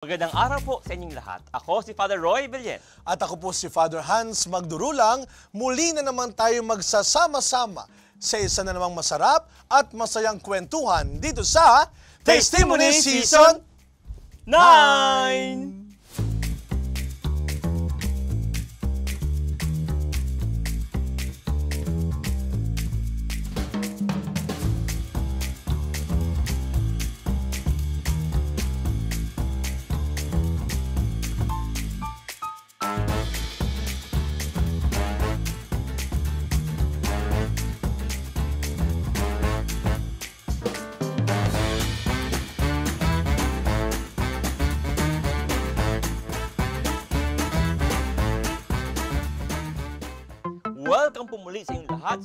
Magandang araw po sa inyong lahat. Ako si Father Roy Villen. At ako po si Father Hans Magdurulang. Muli na naman tayo magsasama-sama sa isa na namang masarap at masayang kwentuhan dito sa Testimony Season 9!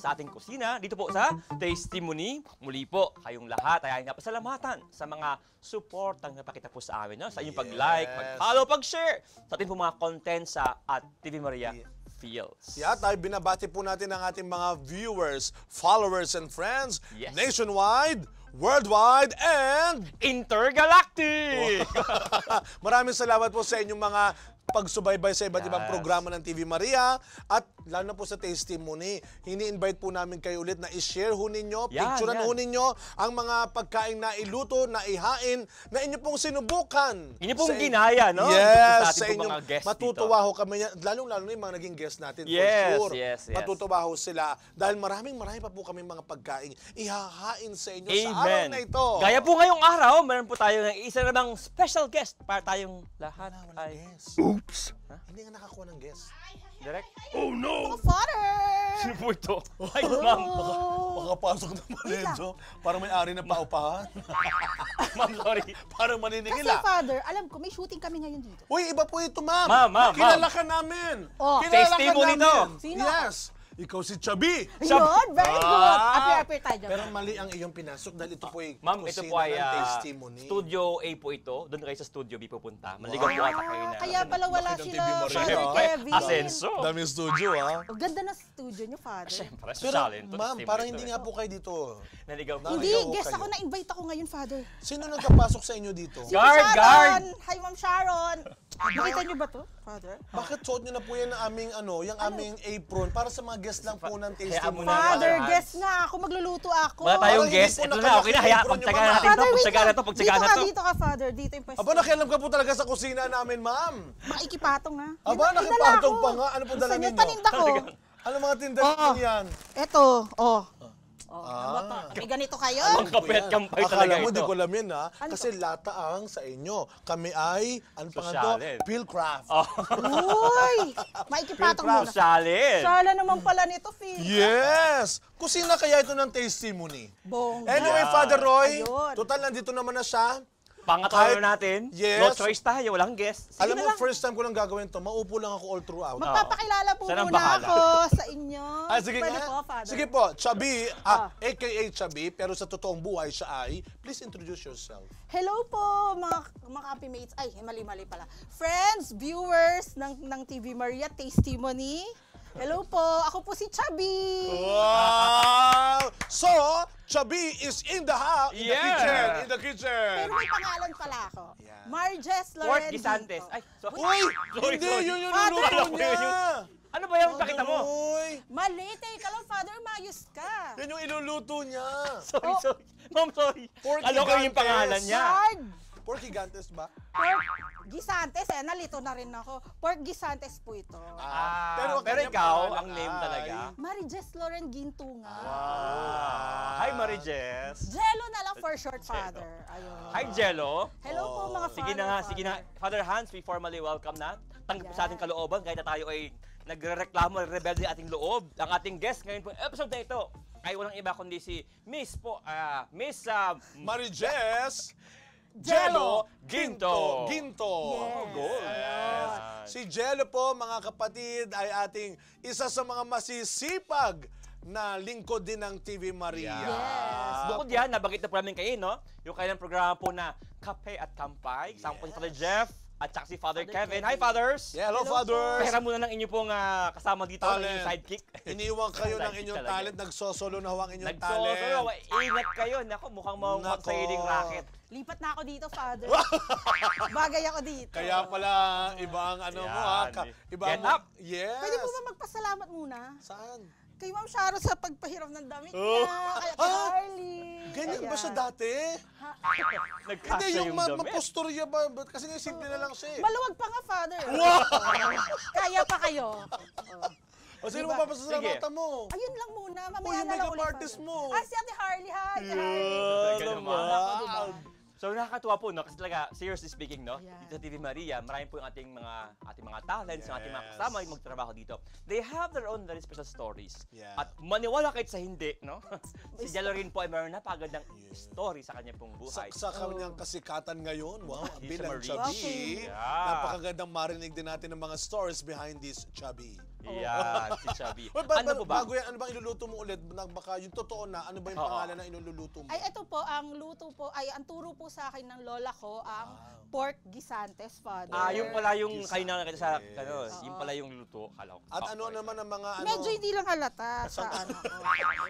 sa ating kusina dito po sa Testimony. Muli po, kayong lahat ay pasalamatan sa mga support ang napakita po sa amin. No? Sa inyong yes. pag-like, pag-follow, pag-share sa ating po mga content sa at TV Maria. Yes feels. Yeah, tayo binabati po natin ang ating mga viewers, followers, and friends yes. nationwide, worldwide, and intergalactic! Oh. Maraming salamat po sa inyong mga pagsubaybay sa iba't yes. ibang programa ng TV Maria at lalo na po sa testimony. Hini-invite po namin kayo ulit na i-share ho ninyo, yeah, picturean yeah. ho ninyo ang mga pagkain na iluto, na ihain, na inyo pong sinubukan. Inyo pong ginaya, no? Yes, sa inyo. matutuwa dito. ho kami. Lalong-lalo na yung mga naging guest natin yes, for sure. Yes, yes. Matutuwa ho sila dahil maraming marami pa po kami mga pagkain ihahain sa inyo Amen. sa araw na ito. Gaya po ngayong araw, meron po tayo ng isa namang special guest para tayong lahat ay... Yes. Oops! Hindi nga nakakuha ng guess. Direct? Oh no! Father! Sino po ito? Oh. Ay, ma'am! Baka, baka pasok ng Malenzo. Parang may ari na paupahan. ma'am, sorry. Parang maniningil Kasi ah. father, alam ko, may shooting kami ngayon dito. Uy, iba po ito, ma'am! Ma'am, ma'am, ma'am! Kilala ka namin! Oh. Kilala ka Testimony to. namin! Sino? Yes! Ikaw si Chubby! Yun, very good! Ah. Api-api tayo. Pero mali ang iyong pinasok dahil ito po ay ah, Ma'am, ito po ay ng ah, testimony. Studio A po ito. Doon kayo sa Studio B pupunta. Maligaw po ah, ata kayo na. Kaya pala wala Bakit ang sila, TV mo rin? Father Okay. Kevin. Asenso. Daming studio, ha? Ang ganda ng studio niyo, Father. Siyempre, sa talent. ma'am, parang hindi nga po kayo dito. Naligaw po. Hindi, guest ako, na-invite ako ngayon, Father. Sino nagkapasok sa inyo dito? Guard, guard! Hi, Ma'am Sharon! Nakita niyo ba to, Father? Bakit suot niyo na po yan ang aming, ano, yung ano? aming apron para sa mga guests lang po ng tasting room? Father, guest na ako. Magluluto ako. Wala tayong Parang guest. Ito na, okay na. Haya, nakaka-apron yung pagtsaga mga- natin to. Father, wait Pagtsaga na to, Dito ka, dito ka, Father. Dito yung pwesto. Aba, nakialam ka po talaga sa kusina namin, ma'am. Makikipatong, ha? Aba, diba? nakipatong pa nga. Ano po dala ninyo? Paninda ko. Ano mga tindahan Oo. yan? Eto, oh. Oo. Oh, ah. Ano Boto. May ganito kayo? Ang kapet kampay talaga Akala mo, di ko alam yan, ha? Ano? Kasi lata ang sa inyo. Kami ay, ano pa nga to? Sosyalin. Philcraft. Oh. Uy! Maikipatong muna. Sosyalin. Sala naman pala nito, Phil. Yes! Kusina kaya ito ng testimony. Bong. Anyway, Father Roy, Ayun. total nandito naman na siya. Pangatawin natin. Yes. No choice tayo, walang guess. Sige Alam mo, lang. first time ko lang gagawin to. Maupo lang ako all throughout. Magpapakilala po Saan muna bahala? ako sa inyo. Ah, sige Pwede nga. Po, sige po, Chabi, ah, aka ah. Chabi, pero sa totoong buhay siya ay, please introduce yourself. Hello po, mga, mga copymates. Ay, mali-mali pala. Friends, viewers ng, ng TV Maria Testimony. Hello po, ako po si Chubby. Wow! So, Chubby is in the house, in the kitchen, in the kitchen. Pero may pangalan pala ako. Yeah. Marges Fort Loren Gisantes. Ay, sorry. Uy! Sorry, Hindi, sorry. yun yung Ah, niya! Ano ba yun? Pakita mo. Uy! Mali, take ka Father Mayus ka. Yan yung iluluto niya. Sorry, oh. sorry. Ma'am, sorry. Porky yung pangalan niya. Marge Pork gigantes ba? Pork gisantes eh, nalito na rin ako. Pork gisantes po ito. Ah, pero, pero ikaw, ang name talaga. Marijes Loren Gintunga. Wow. Ah. Hi, Marijes. Jello na lang for short, Father. Ayun. Hi, Jello. Hello po, mga oh. father. Sige na nga, sige na. Father Hans, we formally welcome na. Tanggap yes. sa ating kalooban kahit na tayo ay nagre-reklamo, rebelde ating loob. Ang ating guest ngayon po, episode na ito ay walang iba kundi si Miss po, uh, Miss uh, Marijes Jello Ginto. Ginto. Yes. Oh, yes. Si Jello po, mga kapatid, ay ating isa sa mga masisipag na lingkod din ng TV Maria. Yes. Bukod yan, nabagit na po namin kayo, no? Yung kanilang programa po na Kape at Kampay. Yes. Kasama po si Father Jeff at saka si Father, Father Kevin. Kevin. Hi, Fathers! Yeah, hello, hello Fathers! Pera muna ng inyo pong uh, kasama dito, talent. inyong sidekick. Iniwan kayo ng inyong talaga. talent, nagsosolo na ho ang inyong Nagsosolo. talent. Nagsosolo, ingat kayo. Nako, mukhang maungkot sa hiling racket. Lipat na ako dito, father. Bagay ako dito. Kaya pala iba ang ano ah, Yan. mo ha. Ka- iba Get ang, up! Yes. Pwede mo ba magpasalamat muna? Saan? Kay Ma'am Sharo sa pagpahiram ng damit Oh. Kaya kay Ah! Arlie. ba Ayan. siya dati? Nagkasa Hindi, yung, yung yung ma- damit. maposturya ba? Kasi nga simple na lang siya eh. Maluwag pa nga, father. Kaya pa kayo. O sino mo Diba? papasalamatan mo? Ayun lang muna. Mamaya Oh, yung na lang makeup ulit. artist father. mo. Ah, si Ate Harley. Hi, Ate Harley. Talaga naman. Ah. So nakakatuwa po, no? Kasi talaga, seriously speaking, no? Yeah. Dito sa TV Maria, marami po yung ating mga, ating mga talents, yes. yung ating mga kasama yung magtrabaho dito. They have their own very special stories. Yeah. At maniwala kahit sa hindi, no? si Jello rin po ay mayroon napagandang yeah. story sa kanya pong buhay. Sa, sa oh. kasikatan ngayon, wow, bilang Chubby. Yeah. Napakagandang marinig din natin ng mga stories behind this Chubby. Yan, si Chubby. Well, ba, ano ba, ba? Bago yan, ano bang iluluto mo ulit? Baka yung totoo na, ano ba yung Oo. pangalan na iluluto mo? Ay, ito po, ang luto po, ay, ang turo po sa akin ng lola ko, ang pork gisantes, father. Ah, yung pala yung Yes. kayo na sa, ano, yung pala yung luto. Kala ko. At ano naman ang mga ano? Medyo hindi lang halata sa ano ko.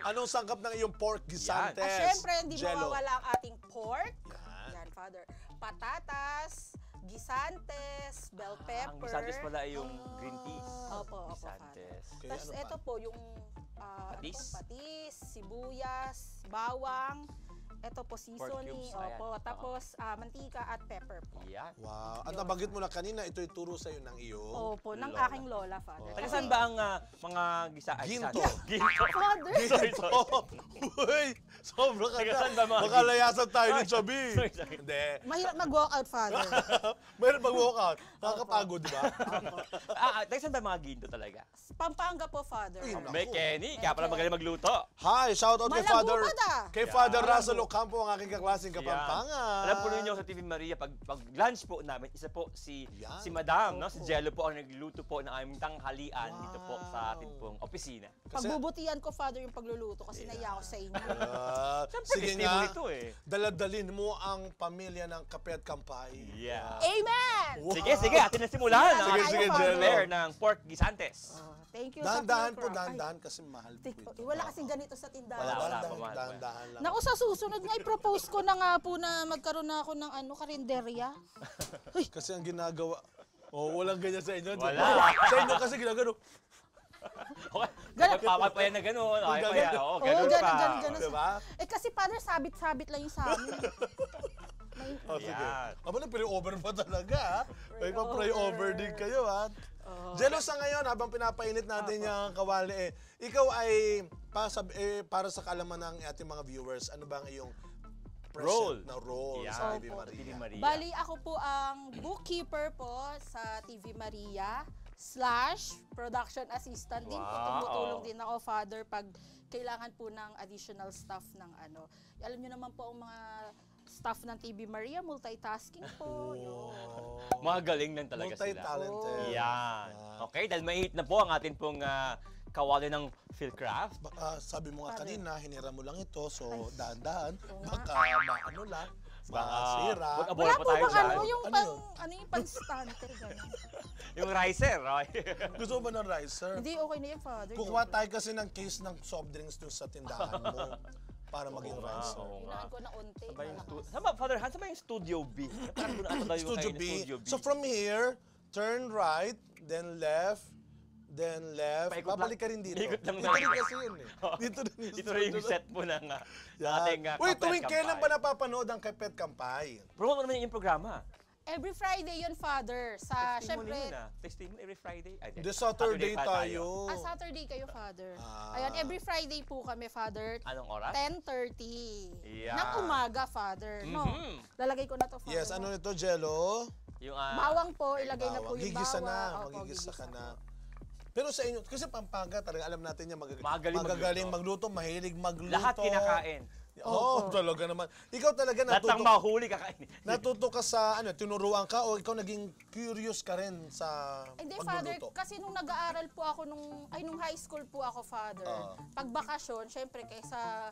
Anong sangkap ng iyong pork gisantes? Ah, syempre, hindi Jello. mawawala ang ating pork. Yan. Yan, father. Patatas, gisantes, bell pepper. Ah, ang gisantes pala ay yung green peas. Opo, opo. Gisantes. Okay, Tapos ano ito pa? po yung uh, patis. Ano patis, sibuyas, bawang, ito po seasoning. cubes, ayan. Opo. Tapos ah, mantika at pepper po. Yan. Wow. At nabanggit mo na kanina, ito ituro sa'yo ng iyong Opo, ng aking lola, father. Taga oh. saan ba ang ah, mga gisa? ay, Ginto. Ginto. Father! Sorry, sorry. Sobra ka Taga saan ba, na. mga- Baka layasan tayo ni Chubby. sorry, sorry. Hindi. Mahirap mag-walkout, father. Mayroon mag-walkout. Nakakapagod, di ba? Ah, ah, taga saan ba mga ginto talaga? Pampanga po, father. Ay, May Kenny, kaya pala magaling magluto. Hi! Shout out kay Father. ka Kay Father Russell Arnaldo Campo ang aking kaklaseng kapampangan. Alam po ninyo sa TV Maria, pag, pag lunch po namin, isa po si Yan. si Madam, no? si Jello po ang nagluto po ng aming tanghalian Wow. dito po sa atin pong opisina. Kasi- Pagbubutihan ko, Father, yung pagluluto kasi naiya ako sa inyo. Ah, Siyempre, sige testigo nga, ito eh. daladalin mo ang pamilya ng kape at kampay. Yeah. Amen! Wow. Sige, sige, atin na simulan. Sige, Sige, sige, Jello. Prepare ng pork gisantes. Ah. Thank you Dahan-dahan sa po, dandahan kasi mahal po ito. Wala kasi ganito sa tindahan. Wala, wala po, mahal po lang. Naku, sa susunod nga, i-propose ko na nga po na magkaroon na ako ng ano, karinderya. Kasi ang ginagawa... Oh, walang ganyan sa inyo. Wala. sa inyo kasi ginagano. Okay, Ganun- papapaya na gano'n. Okay pa yan. Oo, Oo, ganun, ganun, ganun, ganun. Oh, diba? Eh kasi father, sabit-sabit lang yung sa amin. Oh, sige. Yan. Aba na, pray-over pa talaga, ha? May pa-pray-over din kayo, ha? Oh. Jealous sa ngayon, habang pinapainit natin oh. yung kawali, eh. Ikaw ay, pasab, eh, para sa kalaman ng ating mga viewers, ano ba ang iyong role na role yeah. sa TV Maria. Maria. Bali, ako po ang bookkeeper po sa TV Maria slash production assistant wow. din po. Tumutulong din ako, father, pag kailangan po ng additional staff ng ano. Alam niyo naman po ang mga staff ng TV Maria, multitasking po. Oh. Mga galing lang talaga sila. Multi-talented. Yan. Okay, dahil mainit na po ang atin pong ah, kawali ng Philcraft. Baka ah, sabi mo nga kanina, hinira mo lang ito, so dahan-dahan. Baka maano lang, masira. wag abo- Wala po tayo bang ano, yung Ano pang, ano yung pang-stante, ganyan. Yung riser, okay? Gusto mo ba ng rice, Hindi, okay na yan, Father. Kukuha tayo kasi ng case ng soft drinks dun sa tindahan mo. para maging Oo nga, riser. oo nga. ko na unti. Sabay yung stu- Saan Father Hans, saan yung Studio B? Parang doon ata daw Studio kayo B. Studio B. So from here, turn right, then left, then left. Paikot lang. ka rin dito. Paikot lang dito lang. rin kasi yun eh. Dito rin yung Ito na yung set mo na nga. Yan. Ating, uh, Uy, tuwing kailan ba napapanood ang Kepet Kampay? Promote mo naman yung programa. Every Friday yun, Father. Sa, Testing syempre, mo na. Ah. Testing mo every Friday. Ay, ah, The Saturday pa tayo. ah, Saturday kayo, Father. Ah. Ayun, every Friday po kami, Father. Anong oras? 10.30. Yeah. Ng umaga, Father. No? Mm-hmm. Lalagay ko na to, Father. Yes, ano nito, Jello? Yung, ah, Bawang po, ilagay na po Bawang. yung Gigisa bawang. na, Opo, magigisa ka na. Pero sa inyo, kasi pampaga, talaga alam natin yan, magag- Magaling magagaling magluto. magluto, mahilig magluto. Lahat kinakain. Oo, oh, talaga naman. Ikaw talaga Lahat ng natuto, mahuli kakainin. natuto ka sa, ano, tinuruan ka o ikaw naging curious ka rin sa Hindi, Father, kasi nung nag-aaral po ako, nung, ay nung high school po ako, Father, Ah. pag bakasyon, syempre, kaysa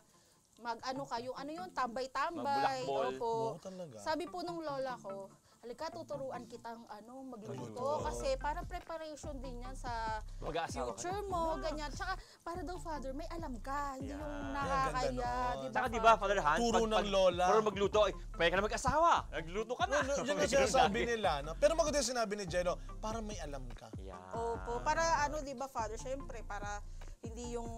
mag-ano ka, yung ano yun, tambay-tambay. Magbulakbol. Opo. Oo, talaga. Sabi po nung lola ko, halika tuturuan kitang ano magluto kasi para preparation din yan sa Mag-aasawa ka future mo ganyan tsaka para daw father may alam ka hindi yung nakakaya Diba, ba Saka di ba, Father Hans, Turo ng lola. Pero magluto, ay, eh, pwede ka na mag-asawa. Nagluto ka na. Ano, yun ang sinasabi nila. No? Pero maganda yung sinabi ni Jeno, para may alam ka. Yeah. Opo, para ano, diba, Father, syempre, para hindi yung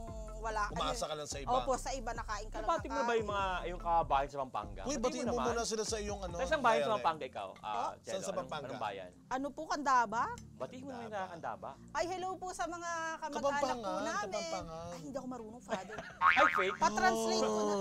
wala. Umasa ka lang sa iba. Opo, sa iba nakain ka lang. Pati mo ba yung mga yung kabahin sa Pampanga? Uy, batiin mo muna sila sa iyong ano. Sa isang bayan sa Pampanga ikaw? Ah, oh? Saan sa Pampanga? Anong bayan? Ano po, Kandaba? Batiin mo naman yung Kandaba. Ay, hello po sa mga kamag-anak po namin. Ay, hindi ako marunong, father. Ay, fake? Pa-translate ko na.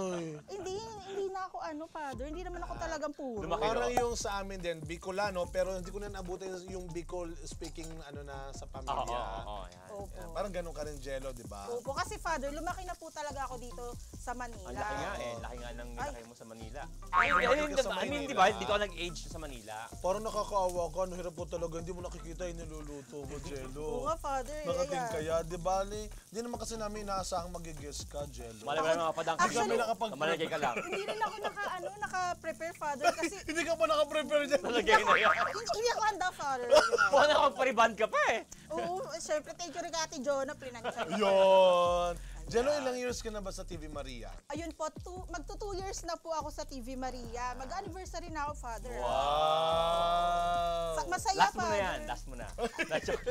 Hindi, hindi na ako ano, father. Hindi naman ako talagang puro. Parang yung sa amin din, Bicolano, pero hindi ko na naabutin yung Bicol speaking ano na sa pamilya. Oo, oh, oo. Parang ganun ka rin, Jello, di ba? Opo, kasi father, lumaki na po talaga ako dito sa Manila. Ang laki nga eh. Laki nga nang nilaki mo sa Manila. Ay, Ay, ayun, ka sa di ba? Dito ako nag-age sa Manila. Parang nakakaawa ka. Ang hirap po talaga. Hindi mo nakikita yung niluluto ko, Jello. Oo nga, father. eh, Nakating ayan. kaya. Di ba, Li? Hindi naman kasi namin inaasahang mag-guess ka, Jello. Malay mo lang mapadang ka. Actually- Malagay ka lang. Hindi rin ako naka, ano, naka-prepare, father, kasi Hindi ka pa naka-prepare, dyan. Malagay na yan. hindi, hindi ako handa, father. Buwan ako magpariband ka pa eh. Oo, syempre, thank you rin kay Ate Jonah, pinagsasabi. Yun! Jello, ilang years ka na ba sa TV Maria? Ayun po, two, magto two years na po ako sa TV Maria. Mag-anniversary na ako, Father. Wow! Sa, masaya, Last mo na yan. Last mo na. Na-joke.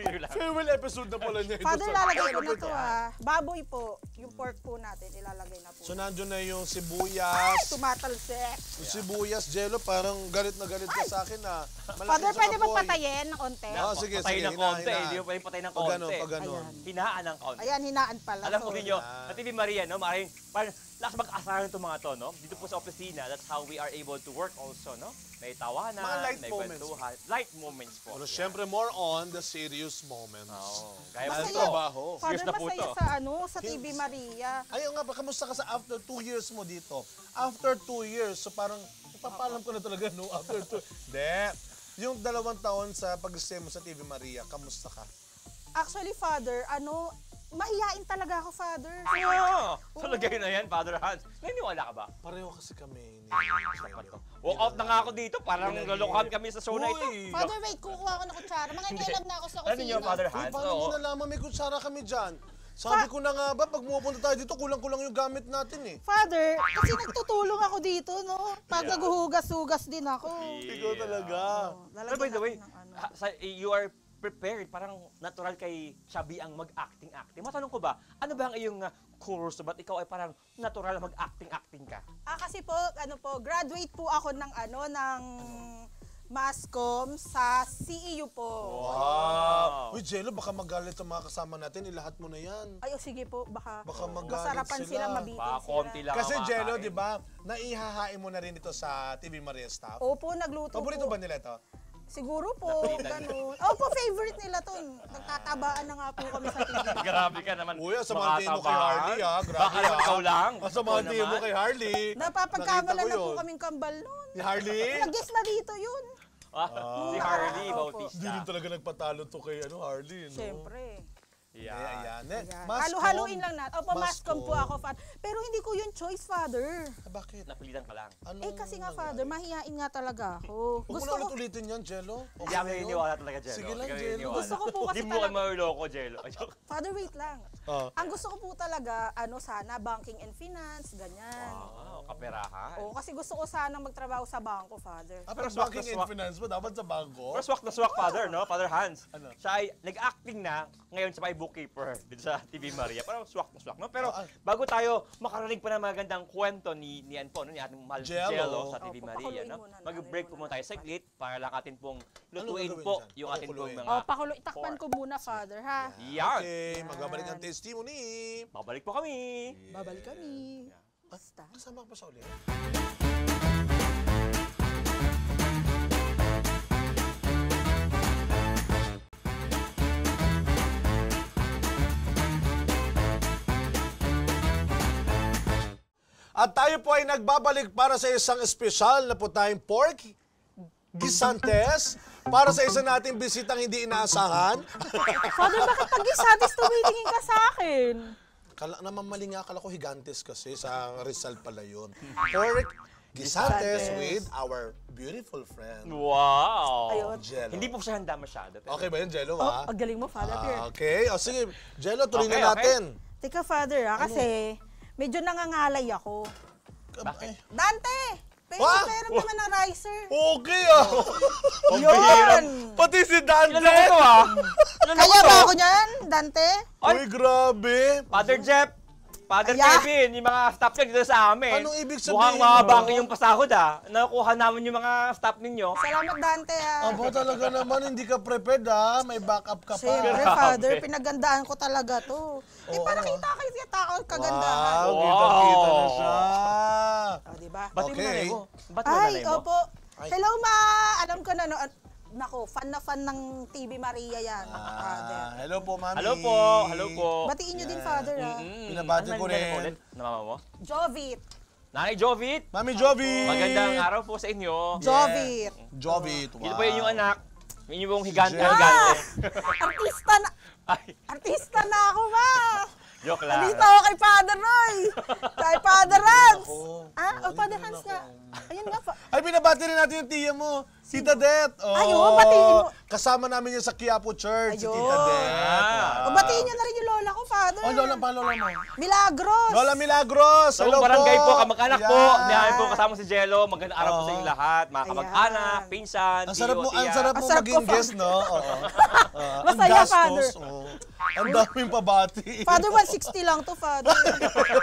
Farewell episode na pala niya ito. Father, sa- lalagay ko na to ha. Ah. Baboy po. Yung pork po natin, ilalagay na po. So, nandun na yung Ay, sibuyas. tumatalsik. Yung sibuyas, Jello, parang galit na galit ka sa akin na ah. malaki Father, sa pwede ba patayin ng konti? Ah, sige, patay sige, ng hinaan, konti. hinaan. Hindi mo pwede patay ng Pag ano, pag ano. Hinaan ng konti. Ayan, hinaan pala. Alam alam po ninyo, yeah. Nativi Maria, no? Maraming, parang, lakas mag-asahan itong mga to, no? Dito po sa opisina, that's how we are able to work also, no? May tawanan, mga light may moments. kwentuhan. Light moments po. Pero ano, yeah. syempre, more on the serious moments. Oo. Oh, gaya masaya, po. trabaho. Serious na po masaya to. sa, ano, sa TV Maria. Ayun nga, kamusta ka sa after two years mo dito? After two years, so parang, ipapalam ko na talaga, no? After two, de, yung dalawang taon sa pag stay mo sa TV Maria, kamusta ka? Actually, Father, ano, mahihain talaga ako, Father. Kaya, Oo! So, Talaga yun na yan, Father Hans. Naniniwala ka ba? Pareho kasi kami ni Jello. Walk out na nga ako dito, parang Hindi. lalokohan kami sa zona ito. Father, wait, kukuha ko ng kutsara. Mga inailam na ako sa ano kusina. Ano niyo, Father Uy, Hans? paano mo Oo. nalaman may kutsara kami dyan? Sabi ko na nga ba, pag pumupunta tayo dito, kulang-kulang yung gamit natin eh. Father, kasi nagtutulong ako dito, no? Pag naghuhugas-hugas din ako. Ikaw talaga. Pero by the way, ano. you are prepared, parang natural kay Chubby ang mag-acting-acting. Matanong ko ba, ano ba ang iyong ah, course? Ba't ikaw ay parang natural mag-acting-acting ka? Ah, kasi po, ano po, graduate po ako ng ano, ng Mascom sa CEU po. Wow! Uy, Jello, baka magalit ang mga kasama natin. Ilahat eh, mo na yan. Ay, oh, sige po. Baka, baka magalit masarapan sila, sila mabitin baka konti lang Kasi Jello, di ba, naihahain mo na rin ito sa TV Maria staff. Opo, nagluto Paborito po. Paborito ba nila ito? Siguro po, ganun. po, favorite nila to. Nagtatabaan na nga po kami sa TV. Grabe ka naman. Kuya, asamahan din mo kay Harley ha. Ah. Grabe Baka ha. Ah. lang. Asamahan ah, din mo kay Harley. Napapagkabala na po kaming kambal nun. Ni Harley? Nag-guess na rito yun. Ah, si Harley Bautista. Hindi rin talaga nagpatalo to kay ano, Harley. No? Siyempre. Yeah. Yeah, yan. Ayan. Eh, Halo-haloin lang natin. O, pamaskom po ako, Father. Pero hindi ko yung choice, Father. Ah, bakit? Napilitan ka lang. Ano eh, kasi nga, Father, mahihain nga talaga ako. Huwag mo ulit ulitin yan, Jello. Okay yeah, may iniwala talaga, Jello. Sige lang, Jello. Gusto ko po kasi talaga. Hindi mo ka maloloko, Jello. Father, wait lang. Oh. Ang gusto ko po talaga, ano sana, banking and finance, ganyan. Wow. Ah. Oh, kaperahan. Oo, kasi gusto ko sana magtrabaho sa bangko, Father. Ah, pero swak na finance mo, dapat sa bangko. Pero swak na swak, Father, no? Father Hans. Ano? Siya ay nag-acting na, ngayon sa may bookkeeper dito sa TV Maria. Pero swak na swak, no? Pero ah, ah. bago tayo makarinig pa ng magandang kwento ni, ni, ano po, no? ni ating mahal Jello. sa TV Opo, Maria, no? Mag-break po muna tayo saglit para lang atin pong ano lutuin gagawin po dyan? yung ating pong mga... Oh, pakulo, itakpan ko muna, Father, ha? Yan! Okay, magbabalik ang testimony. Babalik po kami! Babalik kami. Stan? Kasama ko pa siya ulit? At tayo po ay nagbabalik para sa isang espesyal na po tayong pork gisantes para sa isa nating bisitang hindi inaasahan. Father, bakit pag gisantes tumitingin ka sa akin? Kala, naman mali nga, kala ko higantes kasi sa Rizal pala yun. Pork Gisantes with our beautiful friend. Wow! Ayun. Jello. Hindi po siya handa masyado. Pero... Okay ba yun, Jello, oh, ha? Oh, ang galing mo, Father Pierre. Ah, okay. O oh, sige, Jello, tuloy Okay, na okay. natin. Teka, Father, ah, kasi ano? medyo nangangalay ako. Bakit? Dante! Pero ah? meron naman na riser. Okay ah. Oh. Ang Yun! Pati si Dante. Kilala ko ah. Kaya ba ako niyan, Dante? Uy, grabe. Father Jeff, Father Aya. Kevin, yung mga staff nyo dito sa amin. Anong ibig sabihin? Mukhang mabangin yung pasahod ha. Ah. Nakuha namin yung mga staff ninyo. Salamat Dante ha. Ah. Abo talaga naman, hindi ka prepared ha. Ah. May backup ka pa. Siyempre Father, pinagandaan ko talaga to. Oh, eh, para kita kayo siya tao kagandahan. Wow, wow. kita-kita na siya. Oh, diba? Ba't okay. mo nanay mo? Ba't mo nanay mo? Ay, opo. Hello ma! Alam ko na no. Nako, fan na fan ng TV Maria yan, Ah, hello po, mami. Hello po, hello po. Batiin nyo din, father, ah. Mm-mm. Pinabati ko rin. Namama mo? Jovit. Nanay Jovit! Mami Jovit! Magandang araw po sa inyo. Jovit. Jovit, wow. Ito po yun yung anak. Yun yung higante-higante. Ah! Artista na! Artista na ako ba? Joke lang. Nandito ako kay Father Roy. kay Father Hans. Ah, oh, Father Hans nga. Ayun nga pa. Ay, binabati rin natin yung tiya mo. Tita mm. Det. Oh, Ayun, batiin mo. Kasama namin yung sa Quiapo Church, Ayun. si Tita Det. Wow. Ah. Oh, batiin niyo na rin yung lola ko, Father. Oh, lola pa, lola mo. Milagros. Lola Milagros. So, Hello barangay po, po kamag-anak yeah. po. Niyahin po kasama si Jello. Magandang araw oh. po sa oh. inyong lahat. Mga kamag-anak, pinsan, ang sarap mo, Ang sarap mo maging guest, no? Oo. Masaya, Father. Ang daming pabati. Father, 160 lang to, Father.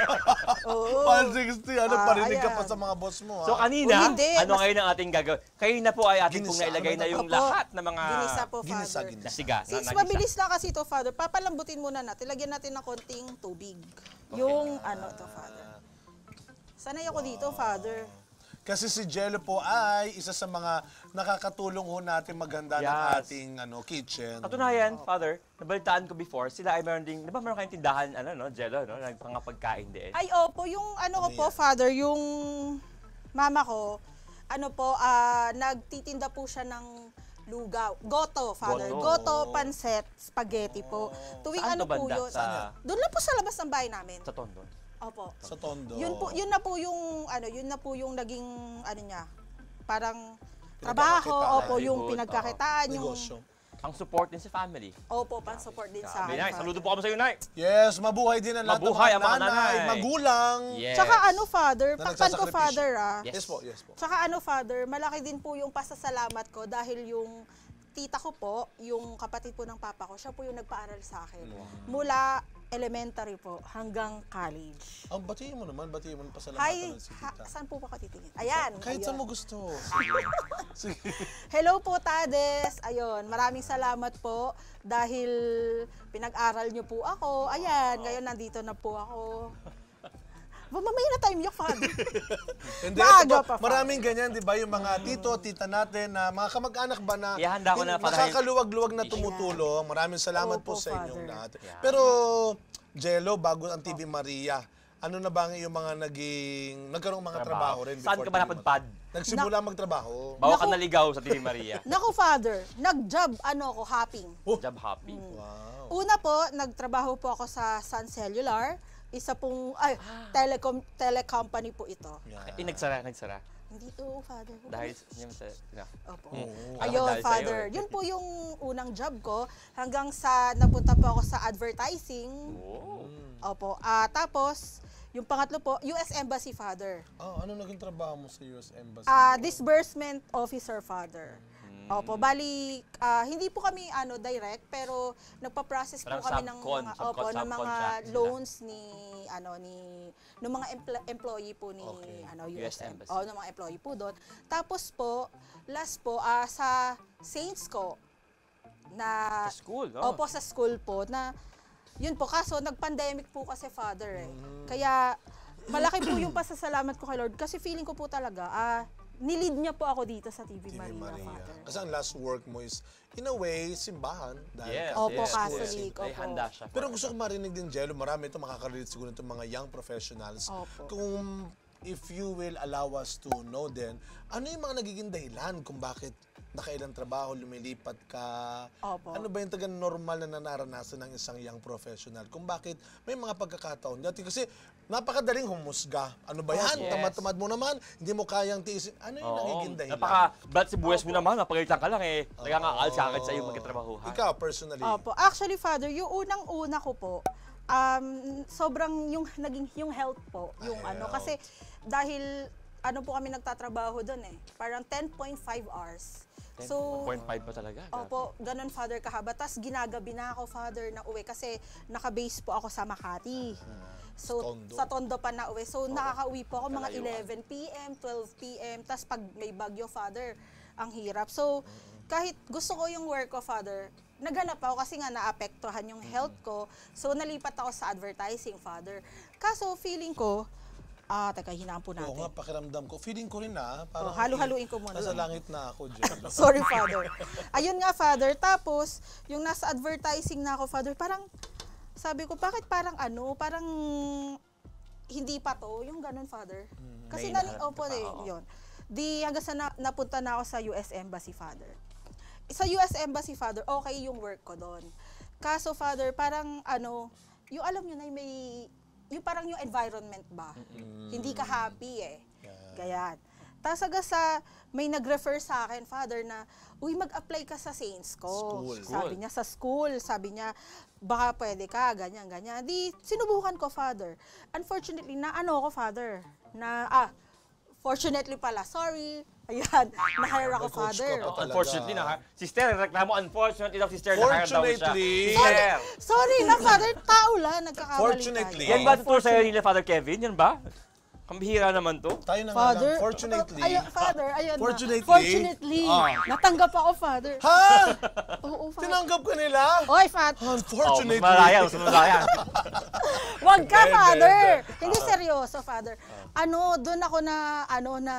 oh. 160, ano, Ah, parinig ka pa sa mga boss mo, ha? So ah. kanina, hindi. ano Mas- ngayon ang ating gagawin? Kayo na po ay ating pong Ginisa, ano nailagay na yung Opo. lahat ng mga Ginisa po, Ginisa, Father. ginisa. nasiga. na- Since mabilis na kasi to Father, papalambutin muna natin. Lagyan natin ng konting tubig. Yung ano to Father. Sanay ako dito, Father. Kasi si Jello po ay isa sa mga nakakatulong ho natin maghanda yes. ng ating ano, kitchen. Katunayan, oh. Father, nabalitaan ko before, sila ay meron ding, di ba meron kayong tindahan, ano, no, Jello, no, nagpangapagkain din. Ay, opo, yung ano ko ano po, yan? Father, yung mama ko, ano po, uh, nagtitinda po siya ng lugaw. Goto, Father. Goto, Goto pancet, spaghetti oh. po. Tuwing Saan ano po yun? Sa... Ano, doon lang po sa labas ng bahay namin. Sa tondon. Opo. Sa Tondo. Yun po, yun na po yung ano, yun na po yung naging ano niya. Parang trabaho, opo, yung pinagkakitaan, yung ang Pang support din sa family. Opo, pang support din sa Sabi, Nay, saludo po kami sa iyo, Nay. Yes, mabuhay din ang lahat Mabuhay ng ang mga nanay, magulang. Yes. Tsaka ano, father, Na pakpan ko father ah. Yes. po, yes po. Tsaka ano, father, malaki din po yung pasasalamat ko dahil yung tita ko po, yung kapatid po ng papa ko, siya po yung nagpaaral sa akin. Mm. Mula elementary po hanggang college. Ang batiin mo naman, batiin mo na pasalamatan Hi, si ha, saan po pa ka titingin? Ayan. Kahit ayun. saan mo gusto. Hello po, Tades. Ayun, maraming salamat po dahil pinag-aral niyo po ako. Ayan, ah. ngayon nandito na po ako. Well, mamaya na tayo yakad. Hindi, Maaga pa, Maraming ganyan, di ba? Yung mga tito, tita natin, na mga kamag-anak ba na Ihanda ko nakakaluwag-luwag na tumutulong. Maraming salamat Opo, po sa inyong Father. lahat. Pero, Jello, bago ang TV Maria, ano na ba ang iyong mga naging, nagkaroon mga trabaho, rin? Saan ka ba napadpad? Nagsimula magtrabaho. Bawa ka naligaw sa TV Maria. Naku, Father, nag-job ano ako, hopping. Oh. Job happy. Mm. Wow. Una po, nagtrabaho po ako sa Sun Cellular isa pong ay, ah. telecom telecompany po ito. Yeah. Eh, nagsara, nagsara. Hindi po, Father. Dahil yun sa... Yeah. Opo. Mm. Ayun, Father. Sa'yo. Yun po yung unang job ko hanggang sa napunta po ako sa advertising. Oh. Opo. Uh, tapos, yung pangatlo po, US Embassy, Father. Oh, ano naging trabaho mo sa US Embassy? Uh, disbursement officer, Father. Mm. Mm. Opo, bali ah, hindi po kami ano direct pero nagpa-process po kami ng subcon, mga subcon, opo ng mga subcontract sila. loans ni ano ni ng mga empl- employee po ni Okay. ano US US Embassy. Oh, ng mga employee po doon. Tapos po last po ah, sa Saints ko na Sa school, no? Oh. Opo, sa school po na yun po kaso nag-pandemic po kasi father eh. Mm. Kaya malaki po yung pasasalamat ko kay Lord kasi feeling ko po talaga ah nilid niya po ako dito sa TV, TV Maria, Maria. Father. Kasi ang last work mo is, in a way, simbahan. Dahil yes, Opo, yes. Catholic. Opo. handa siya. Pero gusto ko marinig din, Jello, marami ito makakarelate siguro ng mga young professionals. Opo. Kung if you will allow us to know then ano yung mga nagiging dahilan kung bakit nakailang trabaho, lumilipat ka. Opo. Ano ba yung taga normal na naranasan ng isang young professional? Kung bakit may mga pagkakataon. Dati kasi napakadaling humusga. Ano ba yan? Oh, yes. Tamad-tamad mo naman, hindi mo kayang tiisin. Ano yung Oo. nagiging dahilan? Napaka, si buwes mo naman, napagalitan ka lang eh. Nagangaal sa akin sa iyong Ha? Ikaw, personally. Opo. Actually, Father, yung unang-una ko po, um, sobrang yung naging yung health po, ah, yung Ah, ano kasi dahil ano po kami nagtatrabaho doon eh. Parang 10.5 hours. So, 0.5 pa talaga. Opo, ganun Father kahaba. Tapos ginagabi na ako Father na uwi kasi naka-base po ako sa Makati. Ah, so, Tondo. sa Tondo pa na uwi. So, Oo. nakakauwi po ako mga 11 p.m., 12 p.m. Tapos pag may bagyo Father, ang hirap. So, kahit gusto ko yung work ko Father, naghanap ako kasi nga naapektuhan yung health ko. So, nalipat ako sa advertising Father. Kaso, feeling ko, Ah, taga hinampo natin. Oo nga, pakiramdam ko. Feeling ko rin na. Ah, parang oh, Halu-haluin ko muna. Nasa langit na ako, Jojo. Sorry, Father. Ayun nga, Father. Tapos, yung nasa advertising na ako, Father, parang, sabi ko, bakit parang ano, parang hindi pa to, yung ganun, Father. Mm, Kasi nali, opo, eh, yun. Di, hanggang sa na, napunta na ako sa US Embassy, Father. Sa US Embassy, Father, okay yung work ko doon. Kaso, Father, parang ano, yung alam nyo na may yung parang yung environment ba? Mm-hmm. Hindi ka happy eh. Yeah. Ganyan. Tapos aga sa, may nag-refer sa akin, Father, na, uy, mag-apply ka sa Saints ko. School. Sabi niya, sa school. Sabi niya, baka pwede ka, ganyan, ganyan. Di, sinubukan ko, Father. Unfortunately, na ano ko, Father, na, ah, Fortunately pala, sorry. Ayan, na-hire ako, father. Ka oh. unfortunately, na Si Ster, reklamo, unfortunately daw sister, Ster na-hire daw siya. Fortunately. Sorry, sorry na, father. Tao lang, nagkakamali Fortunately. Yan ba tutur sa'yo nila, Father Kevin? Yan ba? Kambihira naman to. Tayo na father, nga lang. Fortunately. Ay, father, ayun Fortunately. Na. Fortunately. Oh. Natanggap ako, father. Ha? Oo, father. Tinanggap ka nila? Oy, father. Unfortunately. Oh, malaya, malaya. Nanonood ka, Father. Hindi ah. seryoso, Father. Ano, doon ako na, ano, na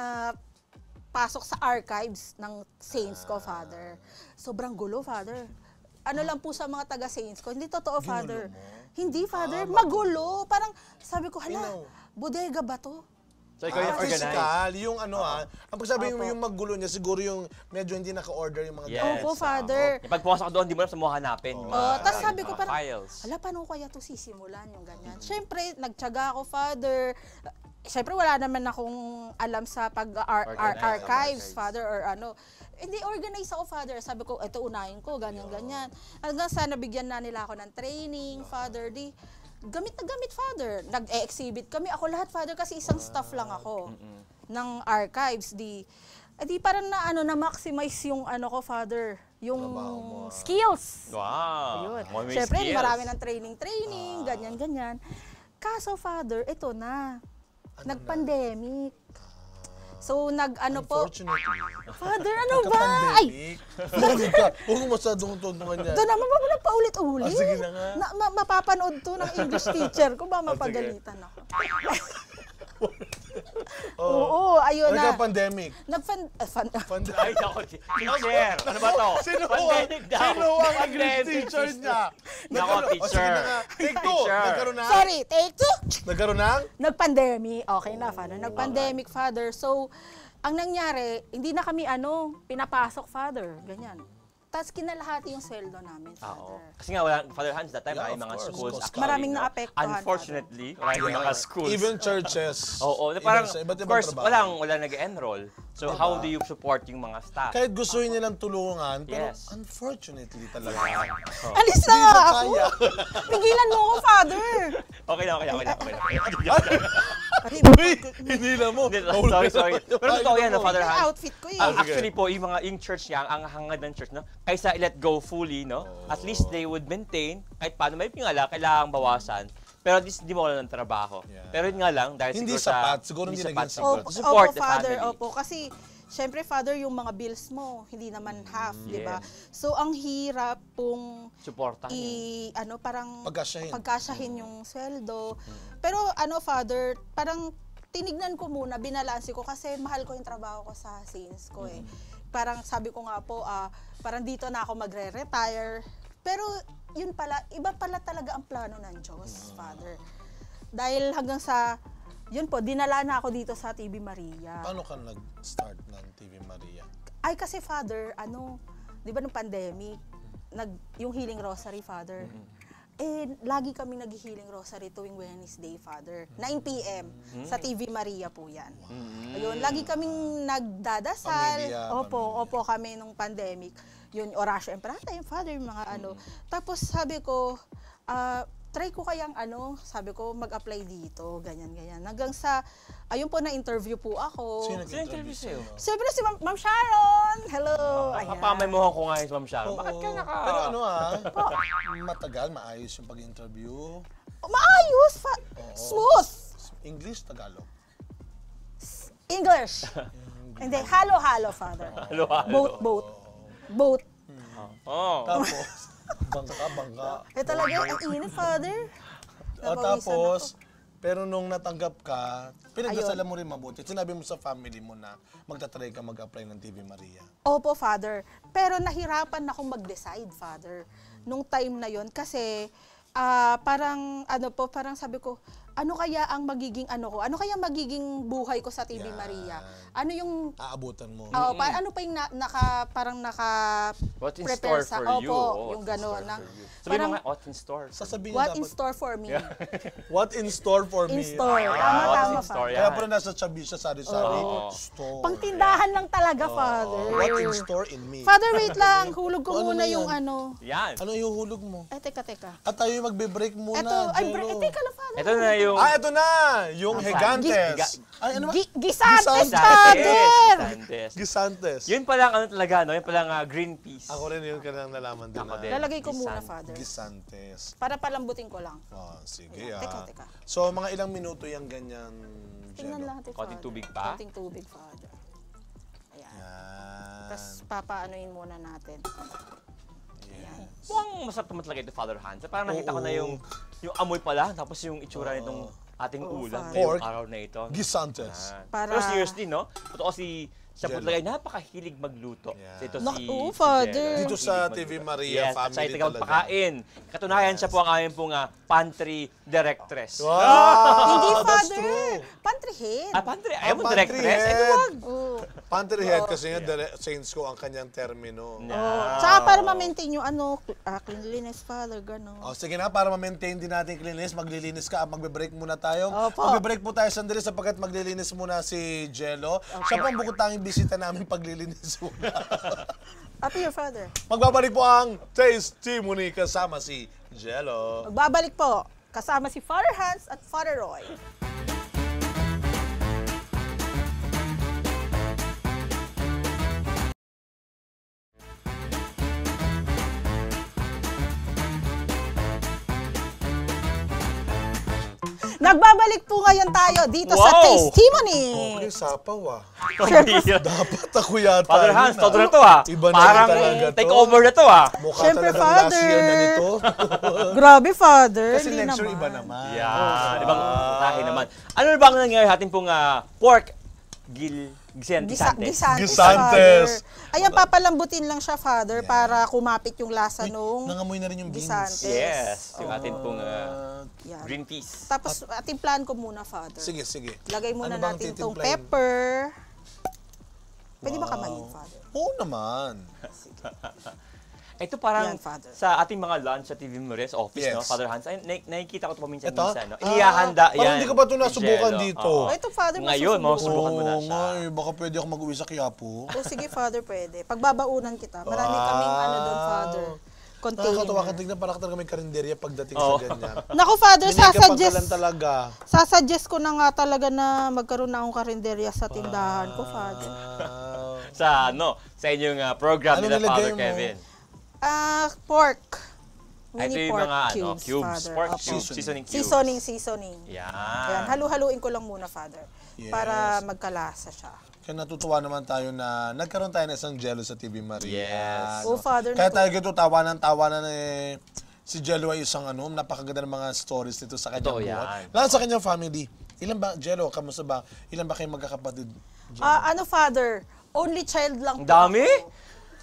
pasok sa archives ng saints ko, Father. Sobrang gulo, Father. Ano lang po sa mga taga-saints ko. Hindi totoo, Father. Hindi, Father. Ah, magulo. Parang sabi ko, hala, bodega ba to? So, ikaw ah, yung ah, organized. Physical, yung ano ah. Ang pagsabi Opo. yung, maggulo niya, siguro yung medyo hindi naka-order yung mga Yes. Opo, father. Yung pagpukas ako doon, hindi mo na sa mo hanapin. Oo. Oh, tapos sabi ko parang, files. ala, paano kaya ito sisimulan yung ganyan? Siyempre, nagtyaga ako, father. Siyempre, wala naman akong alam sa Organize, pag-archives, archives. father, or ano. Hindi, organize ako, father. Sabi ko, ito unahin ko, ganyan, ganyan. Hanggang sa nabigyan na nila ako ng training, father, di gamit na gamit, Father. Nag-exhibit kami. Ako lahat, Father, kasi isang wow. Ah, staff lang ako mm-hmm. ng archives. Di, eh, di parang na, ano, na-maximize yung ano ko, Father, yung ah. skills. Wow. Ayun. Siyempre, skills. marami ng training-training, ganyan-ganyan. Ah. Kaso, Father, ito na. Ano Nag-pandemic. Na? So nag-ano po? Father, ano ba? Ay! Ngunit ka, huwag masyadong tuntungan niya. Doon naman, wala pa paulit ulit Ah, sige na nga. Na, ma- mapapanood to ng English teacher ko, ba ah, mapagalitan ako. Oo, ayun na. nag pandemic Nag-fan... Uh, fan, ah, ah. Ay, ako. Teacher, ano ba to? Sino, Pandemic daw. Sino ang English teacher niya? Nako, teacher. Take two. Nagkaroon ng... Sorry, take two. Nagkaroon ng? Nag-pandemic. Okay na, father. Oh, Nag-pandemic, father. So, ang nangyari, hindi na kami ano, pinapasok, father. Ganyan. Tapos kinalahati yung sweldo namin, ah, Father. Oo. Kasi nga, wala, Father Hans, that time, Yeah, maraming mga course, schools. course. Maraming no? naapektuhan, Unfortunately, maraming mga schools. Even churches. Oo, oh, parang, Even sa iba't of ibang course, trabaho. walang, wala nag-enroll. So, diba? how do you support yung mga staff? Kahit gusto yun nilang tulungan, pero Yes. unfortunately talaga. Alis na nga ako! Pigilan mo ako, Father! Okay na, okay lang, okay na. Okay lang. Uy! Hinila mo! sorry, sorry. Pero totoo yan, no, Father Hans. outfit ko yun. Eh. Ah, actually po, yung mga yung church niya, ang hangad ng church, no? Kaysa i let go fully, no? Oh. At least they would maintain, kahit paano may pingala, kailangan bawasan. Pero this least hindi mo ng trabaho. Yeah. Pero yun nga lang, dahil hindi siguro sa... hindi sapat, siguro hindi naging sapat. Opo, support opo, father, Opo, kasi Siyempre, Father, yung mga bills mo, hindi naman mm, half, mm, di ba? So, ang hirap pong Supportan i, yun. ano, parang pagkasahin, pagkasyahin mm. yung sweldo. Mm. Pero, ano, Father, parang tinignan ko muna, binalansi ko kasi mahal ko yung trabaho ko sa scenes ko eh. Mm. Parang sabi ko nga po, uh, parang dito na ako magre-retire. Pero yun pala, iba pala talaga ang plano ng Diyos, mm. Father. Dahil hanggang sa yun po, dinala na ako dito sa TV Maria. Paano ka nag-start ng TV Maria? Ay, kasi father, ano, di ba nung pandemic, nag, yung healing rosary, father, mm-hmm. Eh, lagi kami nag-healing rosary tuwing Wednesday, Father. 9 p.m. Mm-hmm. Sa TV Maria po yan. Mm-hmm. Ayun, lagi kaming nagdadasal. Pamilya, opo, pamilya. opo kami nung pandemic. Yun, Horacio Emprata, yung Father, yung mga mm-hmm. ano. Tapos sabi ko, uh, try ko kayang ano, sabi ko, mag-apply dito, ganyan, ganyan. Hanggang sa, ayun po, na-interview po ako. Sino nag-interview sa'yo? Siyempre si Ma'am Ma Sharon! Hello! Ah, Ayan. Kapamay mo ako nga si Ma'am Sharon. Oo. Bakit ka naka... Pero ano ah, matagal, maayos yung pag-interview. Oh, maayos! Fa- Oo. Smooth! English, Tagalog. English! Hindi, halo-halo, father. Halo-halo. Both, both. Both. Ah. Oo. Oh. Tapos, bangka, bangka. Eh talaga, ang init, Father. O tapos, pero nung natanggap ka, pinagdasalan mo rin mabuti. Sinabi mo sa family mo na magtatry ka mag-apply ng TV Maria. Opo, Father. Pero nahirapan na akong mag-decide, Father. Nung time na yon kasi ah, parang, ano po, parang sabi ko, ano kaya ang magiging ano ko? Ano kaya magiging buhay ko sa TV yeah. Maria? Ano yung aabutan mo? Oh, pa, ano pa yung na, naka parang naka What in store sa, for opo, you? yung gano'n na. Sabi parang, mo nga, what in store? Sasabihin what in store for me? Yeah. what in store for me? In store. Ah, tama, ah, tama, in store, yeah. Kaya pala nasa Chabisha, sari-sari. Oh. Store. Pangtindahan yeah. lang talaga, oh. Father. What in store in me? Father, wait lang. Hulog ko ano muna yan? yung ano. Yan. Ano yung hulog mo? Eh, teka, teka. At tayo yung magbe-break muna. Ito, ay, break. Eh, teka lang, Father. Ito na yung yung... Ah, ito na! Yung Hegantes. Ano Gisantes, Father! Gisantes. Gisantes. Yun palang ano talaga, no? Yun palang uh, ah, green peas. Ako rin yun kanang nalaman din. Ako na. din. Lalagay ko muna, Father. Gisantes. Para palambutin ko lang. Oh, sige ah. Teka, teka. So, mga ilang minuto yung ganyan, Tingnan Jello? natin, Father. tubig pa? Konting tubig, Father. Ayan. Yan. Tapos papaanoin muna natin. Yes. Mukhang masarap naman talaga ito, Father Hans. Parang nakita ko na yung yung amoy pala, tapos yung itsura nitong ating ulam ngayong Pork. araw na ito. Gisantes. Para- Pero seriously, no? Totoo si siya po talaga napakahilig magluto. Yeah. So, ito si, Oo, Father. Jello. Dito sa TV Maria yes, family talaga. Yes, at siya pagkain. Katunayan yes. siya po ang aming pong uh, pantry directress. Wow! Hindi, Father. Pantry head. Ah, pantry. Ayaw mo directress? Eh, head. Ay, wag. Oh. Pantry head kasi nga yeah. change ko ang kanyang termino. No. Oh. Tsaka para ma-maintain yung ano, uh, cleanliness, Father, gano'n. Oh, sige na, para ma-maintain din natin cleanliness, maglilinis ka. Magbe-break muna tayo. Opo. Magbe-break po tayo sandali sapagkat maglilinis muna si Jello. Siya po ang bukod tanging bisita namin paglilinis una. Up your father. Magbabalik po ang testimony kasama si Jello. Magbabalik po kasama si Father Hans at Father Roy. Nagbabalik po ngayon tayo dito wow. sa testimony. Okay, sapaw ah. Dapat ako yata. Father Hans, ah. todo na to ah. Iba na Parang take over na to ah. Mukha Siyempre, talaga father. last year na nito. Grabe, Father. Kasi Di next year iba naman. Yeah, oh, ibang tahi naman. Ano ba ang nangyari ating pong uh, pork gill Gisantes. Gisantes. Gisantes. Ayan, papalambutin lang siya, Father, yeah. para kumapit yung lasa Uy, nung nangamoy na rin yung Gisantes. beans. Yes, yung oh. atin pong uh, yeah. green peas. Tapos, At, atimplahan ko muna, Father. Sige, sige. Lagay ano muna ano natin itong pepper. Pwede wow. ba kamayin, Father? Oo naman. Sige. Ito parang Yan, Father. sa ating mga lunch sa TV Mores office, Yes. no? Father Hans, ay, nakikita ko ito paminsan-minsan. No? Ah, Inihahanda yan. Parang hindi ko pa ito nasubukan Jello, dito. Oh. ito, Father, Ngayon, masusubukan. masusubukan mo na siya. nga, eh, baka pwede ako mag-uwi sa Quiapo. O oh, sige, Father, pwede. Pagbabaunan kita. Marami ah. kaming ano doon, Father. Nakakatawa ka Container. tignan, parang talaga may karinderya pagdating sa Oo. ganyan. Naku, Father, Binigyan ka sasuggest, talaga. sasuggest ko na nga talaga na magkaroon na akong karinderya sa tindahan ko, Father. Sa ano, sa inyong ah, program Ano nila, Father nilagay mo? Kevin. Uh, pork. Ah, Mini Ito pork mga cubes, ano, cubes father. pork cubes, seasoning cubes. Seasoning, seasoning. Yan. Ayan, halu-haluin ko lang muna, father. Yes. Para magkalasa siya. Kaya natutuwa naman tayo na nagkaroon tayo ng isang jello sa TV Maria. Yes. Oh, Father, Kaya tayo natutuwa. ganito, tawanan, tawanan eh. Si Jello ay isang ano, napakaganda ng mga stories nito sa kanyang Totoo buhay. Lalo sa kanyang family. Ilan ba, Jello, kamusta ba? Ilan ba kayong magkakapatid? Ah, ano, father? Only child lang Ang po dami? ako.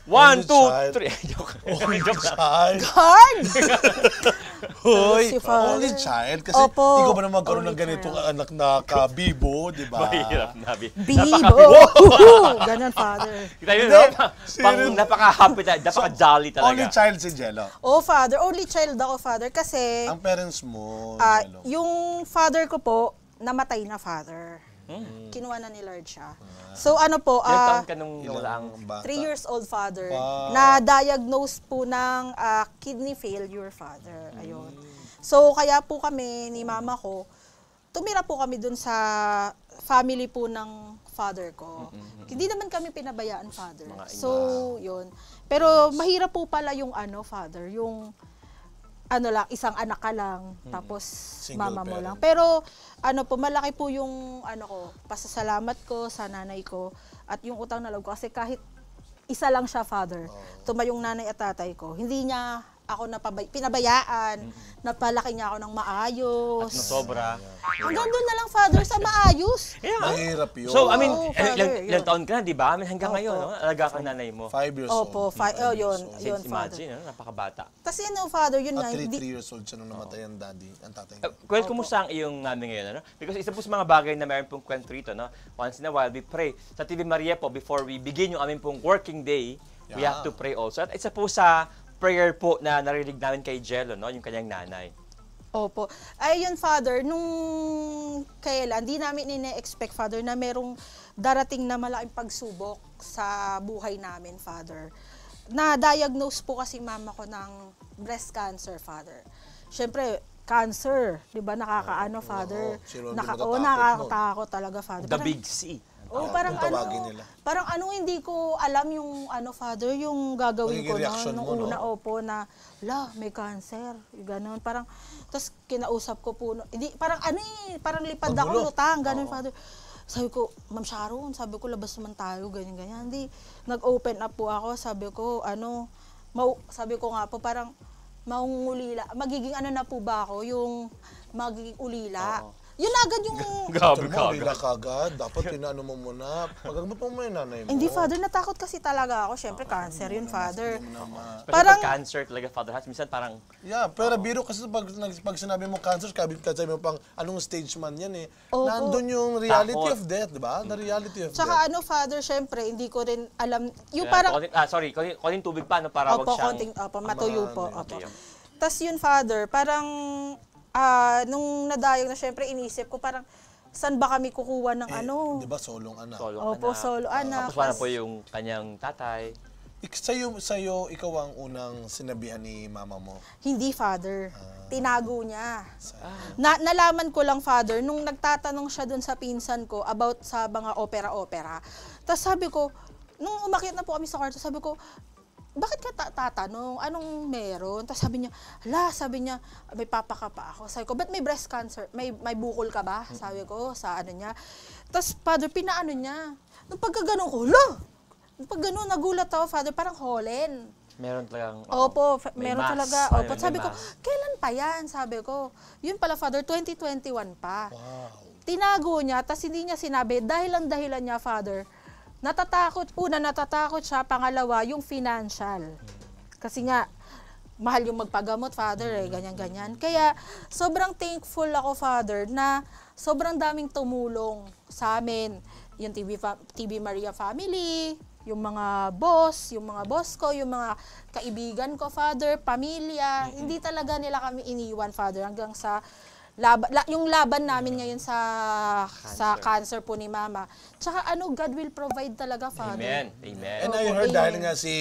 One, On two, three. Joke. Only child. God! Hoy, only child. Kasi Opo. hindi ko ba naman magkaroon ng ganito ka anak na kabibo, di ba? Mahirap na. Bibo! Ganyan, father. Kita yun, no? Pang napaka-happy talaga. Napaka-jolly Only child si Jello. Oh, father. Only child ako, father. Kasi Ang parents mo, ah, yung father ko po, namatay na father. Hmm. Kinuha na ni Lord siya. Ah. So ano po, Ilang ah, taon years old father Wow. na diagnosed po ng ah, kidney failure father. Hmm. Ayun. So kaya po kami ni mama ko tumira po kami dun sa family po ng father ko. Mm-hmm. Hindi naman kami pinabayaan father. So yun. Pero mahirap po pala yung ano father, yung ano lang, isang anak ka lang, hmm. tapos Single mama mo lang. Pero ano po, malaki po yung ano ko, pasasalamat ko sa nanay ko at yung utang na loob ko kasi kahit isa lang siya father, oh. tuma nanay at tatay ko. Hindi niya ako napabay, pinabayaan, mm-hmm. napalaki niya ako ng maayos. At sobra. Hanggang doon na lang, Father, sa maayos. Yeah. Mahirap yun. So, I mean, Oo, eh, Father, ilang, ilang taon ka na, di ba? I mean, hanggang Opo. ngayon, no? alaga ka nanay mo. Five years old. Opo, fi- oh, yun, Since yun, Father. imagine, no? napakabata. Tapos yun, oh, Father, yun nga. At 3 hindi- years old siya nung namatay ang daddy, ang tatay niya. Uh, eh, Kwel, kumusta ang iyong namin ngayon? No? Because isa po sa mga bagay na meron pong kwento rito, no? once in a while, we pray. Sa TV Maria po, before we begin yung aming pong working day, we have to pray also. At isa po sa prayer po na narinig namin kay Jello, no? yung kanyang nanay. Opo. Ayun, Father, nung kailan, di namin ine-expect, Father, na merong darating na malaking pagsubok sa buhay namin, Father. Na-diagnose po kasi mama ko ng breast cancer, Father. Siyempre, cancer, 'di ba nakakaano, Father? Oo, naka, oh, nakatakot talaga, Father. The Parang, big C. Oh, parang ano, nila. parang ano hindi ko alam yung ano father yung gagawin Magiging ko noon nung mo, una no? opo na la may cancer, ganun parang tapos kinausap ko po hindi parang ano eh, parang lipad Magulo. ako lutang, ganun Oo. father. Sabi ko, Ma'am Sharon, sabi ko labas naman tayo, ganyan ganyan. Hindi nag-open up po ako, sabi ko ano, mau, sabi ko nga po parang maungulila, magiging ano na po ba ako yung magiging ulila. Oo. Yun agad yung... Grabe ka agad. Relax agad. Dapat tinanong mo muna. Pagagamot mo muna yung nanay mo. Hindi, father. Natakot kasi talaga ako. Siyempre, ah, cancer yun, father. Parang... Pag cancer talaga, father. Has, minsan parang... Yeah, pero biro kasi pag, pag sinabi mo cancer, sabi mo pang anong stage man yan eh. Oh, Nandun yung reality of death, di ba? The reality of death. Tsaka ano, father, siyempre, hindi ko rin alam. Yung parang... Ah, sorry. Konting tubig pa, no? Para wag siyang... Opo, konting... Opo, matuyo po. Opo. Tapos yun, father, parang uh, nung nadayog na syempre inisip ko parang saan ba kami kukuha ng eh, ano? Di ba solong anak? Solong Opo, anak. solo uh, ah, anak. Tapos wala po yung kanyang tatay. Ik sa'yo, sa'yo, ikaw ang unang sinabihan ni mama mo? Hindi, father. Ah. Tinago niya. Na, nalaman ko lang, father, nung nagtatanong siya dun sa pinsan ko about sa mga opera-opera. Tapos sabi ko, nung umakyat na po kami sa kwarto, sabi ko, bakit ka tatanong? Anong meron? Tapos sabi niya, hala, sabi niya, may papa ka pa ako. Sabi ko, ba't may breast cancer? May, may bukol ka ba? Sabi ko, sa ano niya. Tapos, father, pinaano niya. Nung pagkaganon ko, hala! Nung pagganon, nagulat ako, father, parang holen. Meron talagang... Oh, opo, meron mass, talaga. Opo, sabi ko, kailan pa yan? Sabi ko, yun pala, father, 2021 pa. Wow. Tinago niya, tapos hindi niya sinabi, dahil ang dahilan niya, father, Natatakot, una natatakot siya, pangalawa yung financial. Kasi nga, mahal yung magpagamot, Father, eh, ganyan-ganyan. Kaya, sobrang thankful ako, Father, na sobrang daming tumulong sa amin. Yung TV, TV Maria family, yung mga boss, yung mga boss ko, yung mga kaibigan ko, Father, pamilya. Hindi talaga nila kami iniwan, Father, hanggang sa Lab, la, yung laban namin ngayon sa cancer. sa cancer po ni Mama. Tsaka ano, God will provide talaga, Father. Amen. Amen. And I heard Amen. dahil nga si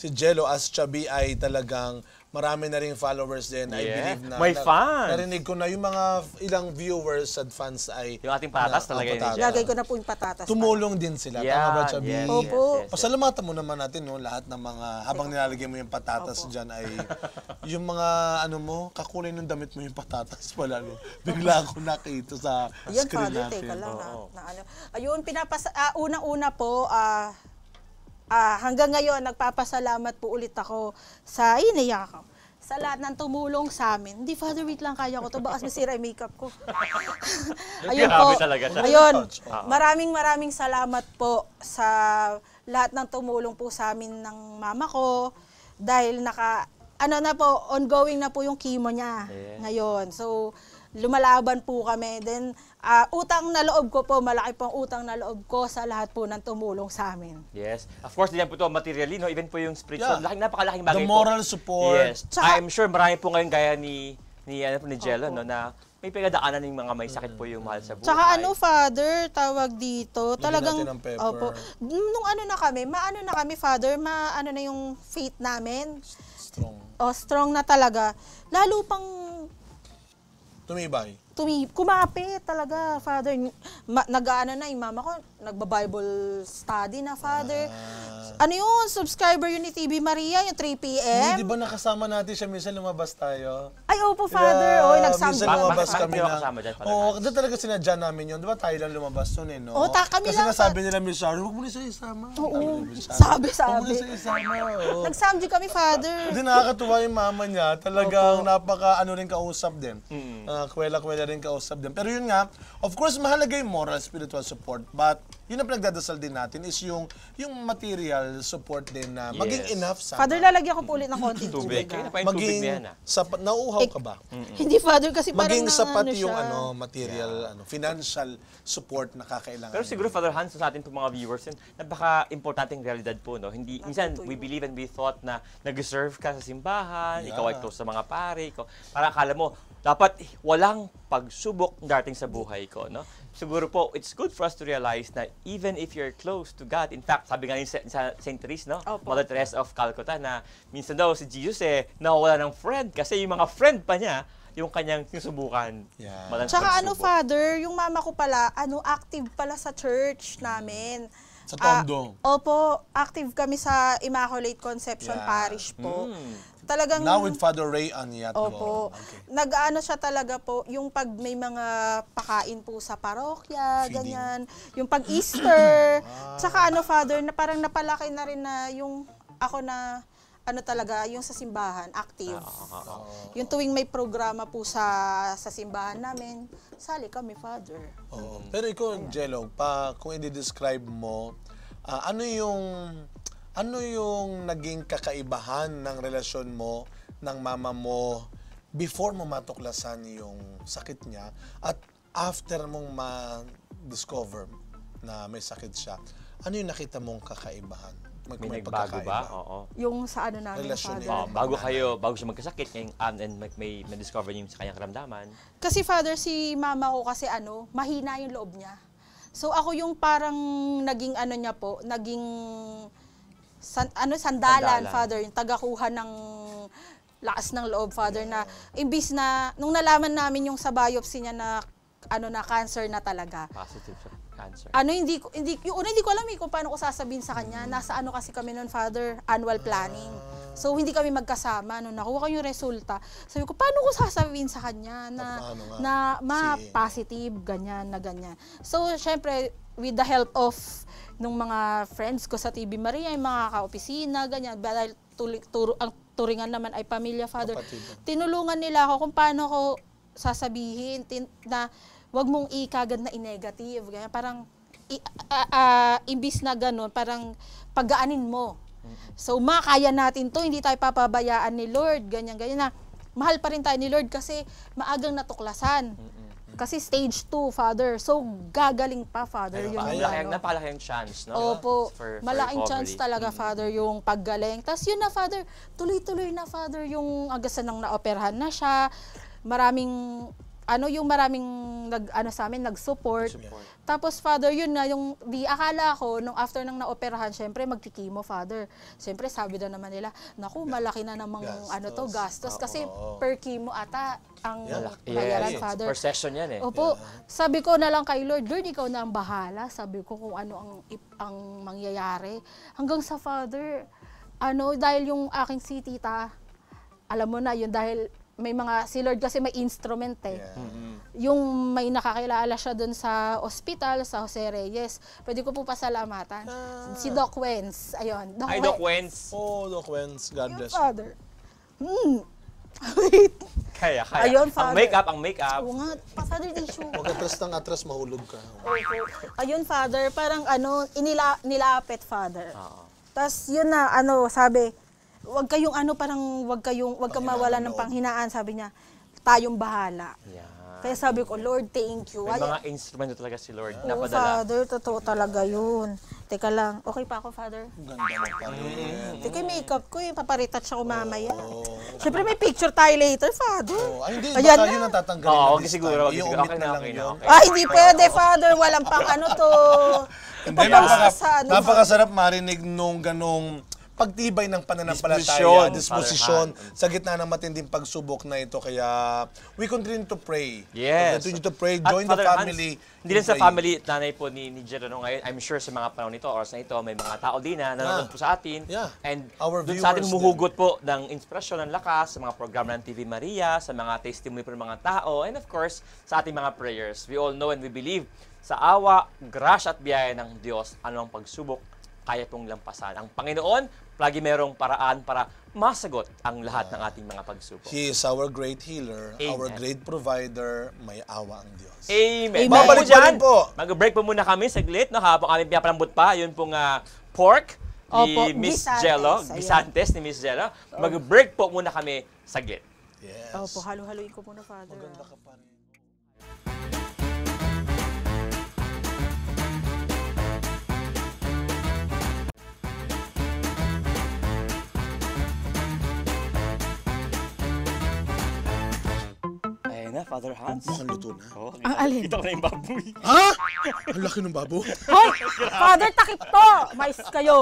si Jello Aschabi ay talagang marami na rin followers din. Yeah. I believe na. May fans. Narinig ko na yung mga ilang viewers at fans ay... Yung ating patas na, talaga yun. Lagay ko na po yung patatas. Tumulong pa. din sila. Yeah, Tama ba, Chabi? Yes, Opo. Yes, yes, yes. Pasalamatan mo naman natin, no? Lahat ng mga... Habang nilalagay mo yung patatas Opo. dyan ay... yung mga, ano mo, kakulay ng damit mo yung patatas Wala No? Bigla ako nakita sa Yan, screen natin. Yan, teka lang. Oh, na, na, ano. Ayun, pinapasa... Uh, Una-una po, ah... Uh, uh, hanggang ngayon, nagpapasalamat po ulit ako sa ko. sa lahat ng tumulong sa amin. Hindi, Father, wait lang, kaya ko to. Bakas masira yung makeup ko. ayun po. Ayun. Maraming maraming salamat po sa lahat ng tumulong po sa amin ng mama ko. Dahil naka, ano na po, ongoing na po yung chemo niya yeah. ngayon. So, lumalaban po kami. Then, uh, utang na loob ko po, malaki pong utang na loob ko sa lahat po ng tumulong sa amin. Yes. Of course, din po ito materially, no? even po yung spiritual. Yeah. Laking, napakalaking bagay The moral po. support. Yes. Tsaka, I'm sure marami po ngayon gaya ni ni ano ni Jello Opo. no na may pinagdaanan ng mga may sakit po yung mahal sa buhay. Tsaka ano, Father, tawag dito, talagang, opo, nung ano na kami, maano na kami, Father, maano na yung faith namin. Strong. O, oh, strong na talaga. Lalo pang तुम्हें बाई tumi kumapit talaga, Father. nag-ano na, yung mama ko, nagba-Bible study na, Father. Ah. Ano yun? Subscriber yun ni TV Maria, yung 3 p.m. Hindi, di ba nakasama natin siya? Minsan lumabas tayo. Ay, opo, Father. Yeah, Oy, nagsambo. Minsan lumabas Bakit kami kayo na. kasama dyan pala? Oo, talaga sinadya namin yun. Di ba tayo lang lumabas nun eh, no? Oo, ta- kami Kasi lang, nasabi nila, Miss Sharon, huwag mo na siya isama. Oo. Sabi, Huwag mo na sabi. siya kami, Father. Hindi nakakatuwa yung mama niya. Talagang napaka ano rin kausap din. Mm. Ah, kwela-kwela rin kausap din. Pero yun nga, of course, mahalaga yung moral, spiritual support. But yun ang pinagdadasal din natin is yung yung material support din na yes. maging enough sa... Father, lalagyan ko po ulit ng konting tubig. tubig ah. na. Maging ah? sapat, nauuhaw eh, ka ba? Mm -mm. Hindi, Father, kasi maging parang Maging sapat ano yung siya. ano, material, yeah. ano, financial support na kakailangan. Pero siguro, Father Hans, sa ating mga viewers, yun, napaka-importanting realidad po. No? Hindi, minsan, we believe and we thought na nag-serve ka sa simbahan, yeah. ikaw ay close sa mga pare, ikaw, para akala mo, dapat walang pagsubok dating sa buhay ko, no? Siguro po, it's good for us to realize na even if you're close to God, in fact, sabi nga ni sa, St. Therese, no? Opo. Mother Teresa of Calcutta, na minsan daw si Jesus eh, nawala ng friend kasi yung mga friend pa niya, yung kanyang sinusubukan. Yeah. Malang Tsaka ano, Father, yung mama ko pala, ano, active pala sa church namin. Sa Tondo. Uh, ah, opo, active kami sa Immaculate Conception yeah. Parish po. Mm talagang... Now with Father Ray Aniat. Opo. Okay. nag aano siya talaga po, yung pag may mga pakain po sa parokya, Feeding. ganyan. Yung pag-Easter. wow. Ah. Tsaka ano, Father, na parang napalaki na rin na yung ako na ano talaga, yung sa simbahan, active. Oh, oh. Yung tuwing may programa po sa sa simbahan namin, sali kami, Father. Oh. Pero ikaw, Jello, pa, kung i-describe mo, uh, ano yung ano yung naging kakaibahan ng relasyon mo ng mama mo before mo matuklasan yung sakit niya at after mong ma-discover na may sakit siya, ano yung nakita mong kakaibahan? Mag may, may nagbago ba? Oo. Yung sa ano namin, Relasyon father. Oh, bago kayo, bago siya magkasakit, ngayon, um, and may, may, may discover niyo sa kanyang karamdaman. Kasi father, si mama ko kasi ano, mahina yung loob niya. So ako yung parang naging ano niya po, naging san, ano sandalan, sandalan, Father, yung tagakuha ng lakas ng loob, Father, na imbis na, nung nalaman namin yung sa biopsy niya na ano na cancer na talaga. Positive cancer. Ano hindi hindi yung una hindi ko alam eh, kung paano ko sasabihin sa kanya. Mm. Nasa ano kasi kami noon, Father, annual planning. Uh, so hindi kami magkasama no nakuha ko yung resulta. Sabi ko paano ko sasabihin sa kanya na na ma positive ganyan na ganyan. So syempre with the help of nung mga friends ko sa TV Maria, yung mga kaopisina, ganyan. Dahil turo, ang turingan naman ay pamilya, father. Kapatid. Tinulungan nila ako kung paano ako sasabihin tin, na wag mong ikagad na i-negative. Ganyan. Parang, i, uh, uh, imbis na ganun, parang pagaanin mo. So, makaya natin to, hindi tayo papabayaan ni Lord, ganyan, ganyan na. Mahal pa rin tayo ni Lord kasi maagang natuklasan. Mm-hmm kasi stage 2, Father. So, gagaling pa, Father. Ayun, yung napalaki, ano. napalaking chance, no? Opo. For, for malaking recovery. chance talaga, mm-hmm. Father, yung paggaling. tas yun na, Father, tuloy-tuloy na, Father, yung agasan nang naoperahan na siya. Maraming ano yung maraming nag ano sa amin nag-support. Nag Tapos father, yun na yung di akala ko nung after nang naoperahan, syempre magkikimo father. Syempre sabi daw naman nila, naku malaki na namang gastos. ano to gastos oh, kasi oh, oh. per chemo ata ang yeah. bayaran yes. father. Per session yan eh. Opo. Yeah. Sabi ko na lang kay Lord, Lord ikaw na ang bahala. Sabi ko kung ano ang ang mangyayari hanggang sa father ano dahil yung aking si tita alam mo na yun dahil may mga si Lord kasi may instrument eh. Yeah. Mm-hmm. Yung may nakakilala siya doon sa ospital sa Jose Reyes. Pwede ko po pasalamatan. Ah. Si Doc Wens. Ayun, Doc Ay, Doc Wenz. Oh, Doc Wens. God Your bless father. you. Hmm. Wait. Kaya, kaya. Ayun, father. Ang makeup, ang makeup. Oo nga, pa father issue. Huwag atras ng atras, mahulog ka. Okay. Ayun, father, parang ano, inila, nilapit, father. Oo. Tapos yun na, ano, sabi, wag kayong ano parang wag kayong wag kang mawala ng panghinaan sabi niya tayong bahala yeah. kaya sabi ko Lord thank you may mga instrument talaga si Lord na padala Father totoo talaga yun teka lang okay pa ako Father ganda na pa mm. teka makeup ko eh paparetouch ako mamaya oh. syempre may picture tayo later Father oh, ay hindi Ayan baka na. yun tatanggalin oh, okay siguro okay, siguro. okay, na lang yun ay hindi pwede Father walang pang ano to Hindi, napaka, ano, napakasarap marinig nung ganong pagtibay ng pananampalataya, disposition sa gitna ng matinding pagsubok na ito. Kaya we continue to pray. Yes. We continue to pray. Join At the Father family. Hans, hindi lang sa family, nanay po ni, ni Gerano ngayon. I'm sure sa mga panahon nito, oras na ito, may mga tao din na nanonood ah, po sa atin. Yeah. And Our doon sa atin humuhugot din. po ng inspirasyon, ng lakas sa mga program ng TV Maria, sa mga testimony po ng mga tao, and of course, sa ating mga prayers. We all know and we believe sa awa, grasya at biyaya ng Diyos, anong pagsubok kaya pong lampasan. Ang Panginoon lagi merong paraan para masagot ang lahat ng ating mga pagsubok. He is our great healer, Amen. our great provider, may awa ang Diyos. Amen. Amen. Babalik pa rin po. Mag-break po muna kami saglit, no, habang kami pinapalambot pa, yun pong uh, pork Opo, ni Miss Jello, Gisantes ni Miss Jello. Mag-break po muna kami saglit. Yes. Opo, halo-haloin ko muna, Father. Maganda ka pa. na, Father Hans. Mukhang luto na. Oh, ah, Ang alin? Ito na yung baboy. Ha? Ang laki ng baboy. Hoy! Father, takip to! Mais kayo.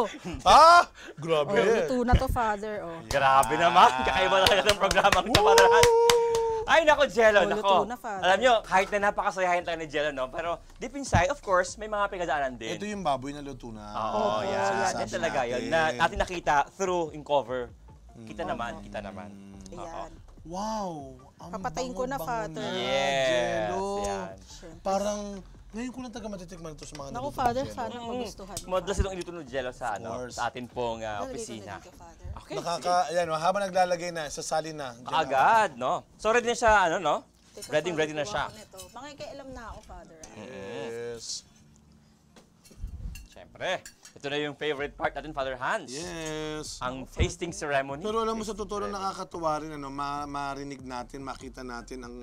Ha? Grabe. Oh, luto na to, Father. Oh. Grabe naman. Ah. Kakaiba talaga ng programang to, Father Hans. Ay, nako, Jello, oh, nako. Na, Alam nyo, kahit na napakasayahin talaga ni Jello, no? Pero deep inside, of course, may mga pinagdaanan din. Ito yung baboy na luto na. Oo, oh, yeah. Yan talaga yun. Na, natin nakita through in cover. Kita mm. naman, kita naman. Mm. Ayan. Wow! ang Papatayin ko na, Father. niya, Yes, Parang, ngayon ko lang taga matitikman ito sa mga Naku, niluto Father, sana magustuhan. Mm. mo, Madalas Father. itong ilito ng jello sa, ano, sa atin pong ah, opisina. dito, Okay. Nakaka, ayan, oh, habang naglalagay na, sasali na. Jello. Agad, no? So ready na siya, ano, no? Teka, Ready, ready na siya. kuha ko Mga ikialam na ako, Father. ah. Yes. Siyempre. Ito na yung favorite part natin, Father Hans. Yes. Ang tasting ceremony. Pero alam mo, sa totoo nakakatuwa rin, ano, ma marinig natin, makita natin ang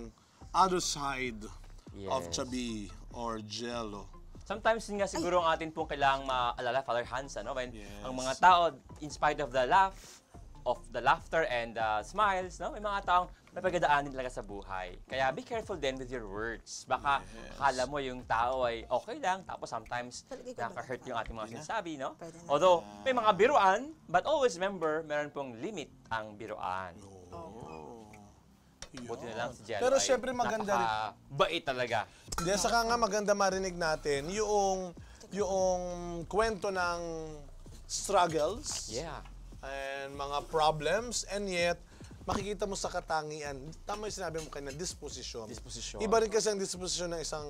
other side yes. of chabi or jello. Sometimes nga siguro ang atin pong kailangang maalala, Father Hans, ano, when yes. ang mga tao, in spite of the laugh, of the laughter and uh, smiles, no? May mga taong may pagdadaanin talaga sa buhay. Kaya be careful then with your words. Baka yes. kala mo yung tao ay okay lang, tapos sometimes nakaka-hurt yung ating mga sinasabi, no? Although, may mga biruan, but always remember, meron pong limit ang biruan. Oh. Buti na lang si Jello Pero syempre maganda rin. Bait talaga. Hindi, saka nga maganda marinig natin yung yung kwento ng struggles Yeah. and mga problems and yet makikita mo sa katangian. Tama yung sinabi mo kanina, disposisyon. disposition. Iba rin kasi ang disposisyon ng isang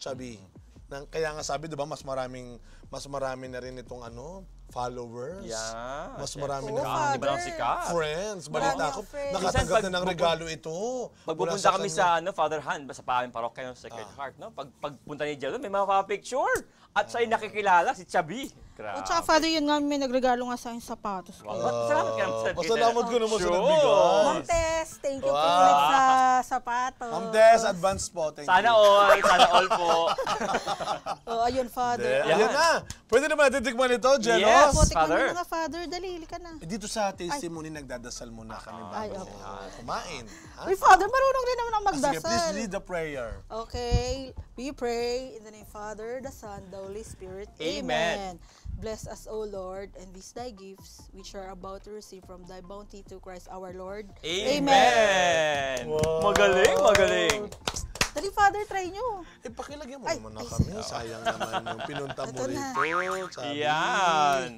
chubby. Nang, kaya nga sabi, 'di ba, mas maraming mas marami na rin itong ano, followers. Yeah. Mas marami na oh, Hindi ba lang sikat? Friends. Balita ko. Nakatanggap na ng regalo ito. Pagpupunta kami sa ano, Father Han, sa paaming parokya ng Sacred ah. Heart, no? Pag pagpunta ni Jello, may picture At ah. sa'yo nakikilala si Chabi. Grabe. At saka, Father, yun nga, may nagregalo nga sa akin sapatos ko. Wow. Salamat ka naman sa Pasalamat ko naman sa nagbigay. Ma'am thank you po ulit sa sapatos. Ma'am advance po. Thank sana you. all, sana all po. oh, ayun, Father. Yeah. Ayun na. Pwede naman natin ito, Jeno. Yes, Putik Father. Putik mga, Father. Dalili ka na. Eh, dito sa testimony, nagdadasal muna kami ah, bago kumain. Uy, Father, marunong rin naman ang ah, magdasal. Sige, please lead the prayer. Okay. We pray in the name of Father, the Son, the Holy Spirit. Amen. Amen. Bless us, O Lord, and these thy gifts, which are about to receive from thy bounty to Christ our Lord. Amen! Amen. Magaling, magaling! Dali, Father, try nyo. Eh, pakilagyan mo ay, naman na kami. Sayang naman yung pinunta mo rito. Sabi. Yan!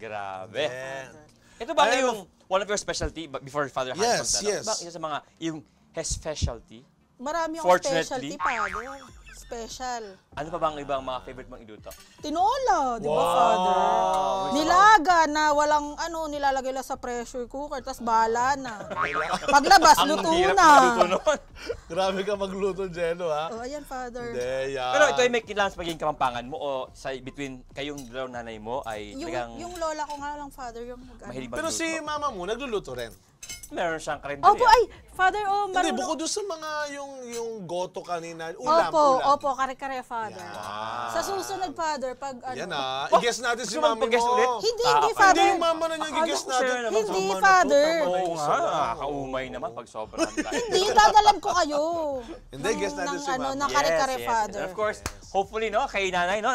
Grabe. Man. Ito ba Ayan, yung one of your specialty before Father Hans? Yes, Hanson, yes. Ba, isa sa mga, yung specialty? Marami akong specialty, Father. Special. Ano pa ba ang ibang mga favorite mong iluto? Tinola, di ba, wow! father? Nilaga na walang ano, nilalagay lang sa pressure cooker, tapos bala na. Paglabas, luto na. Grabe ka magluto, Jeno, ha? Oh, ayan, father. Hindi, Pero ito ay may kailangan sa pagiging kapampangan mo o sa between kayong dalawang nanay mo ay yung, talagang... Yung lola ko nga lang, father, yung mag Pero si mama mo, nagluluto rin. Meron siyang kalendaryo. Opo, ay, Father, oh, marunong... Hindi, bukod doon sa mga yung, yung goto kanina, ulam, opo, ulam. Opo, opo, kare-kare, Father. Father. Wow. Sa susunod, Father, pag ano... Yan ah. I-guess natin si mami mo. Ulit? Hindi, ah, ah, hindi, Father. Hindi, yung mama na niya, i-guess natin. Hindi, Father. Oo nga, nakakaumay naman pag sobrang tayo. Hindi, dadalam ko kayo. Hindi, guess natin si ano, mami. Ng kare-kare, Father. Of course, hopefully, no, kay nanay, no?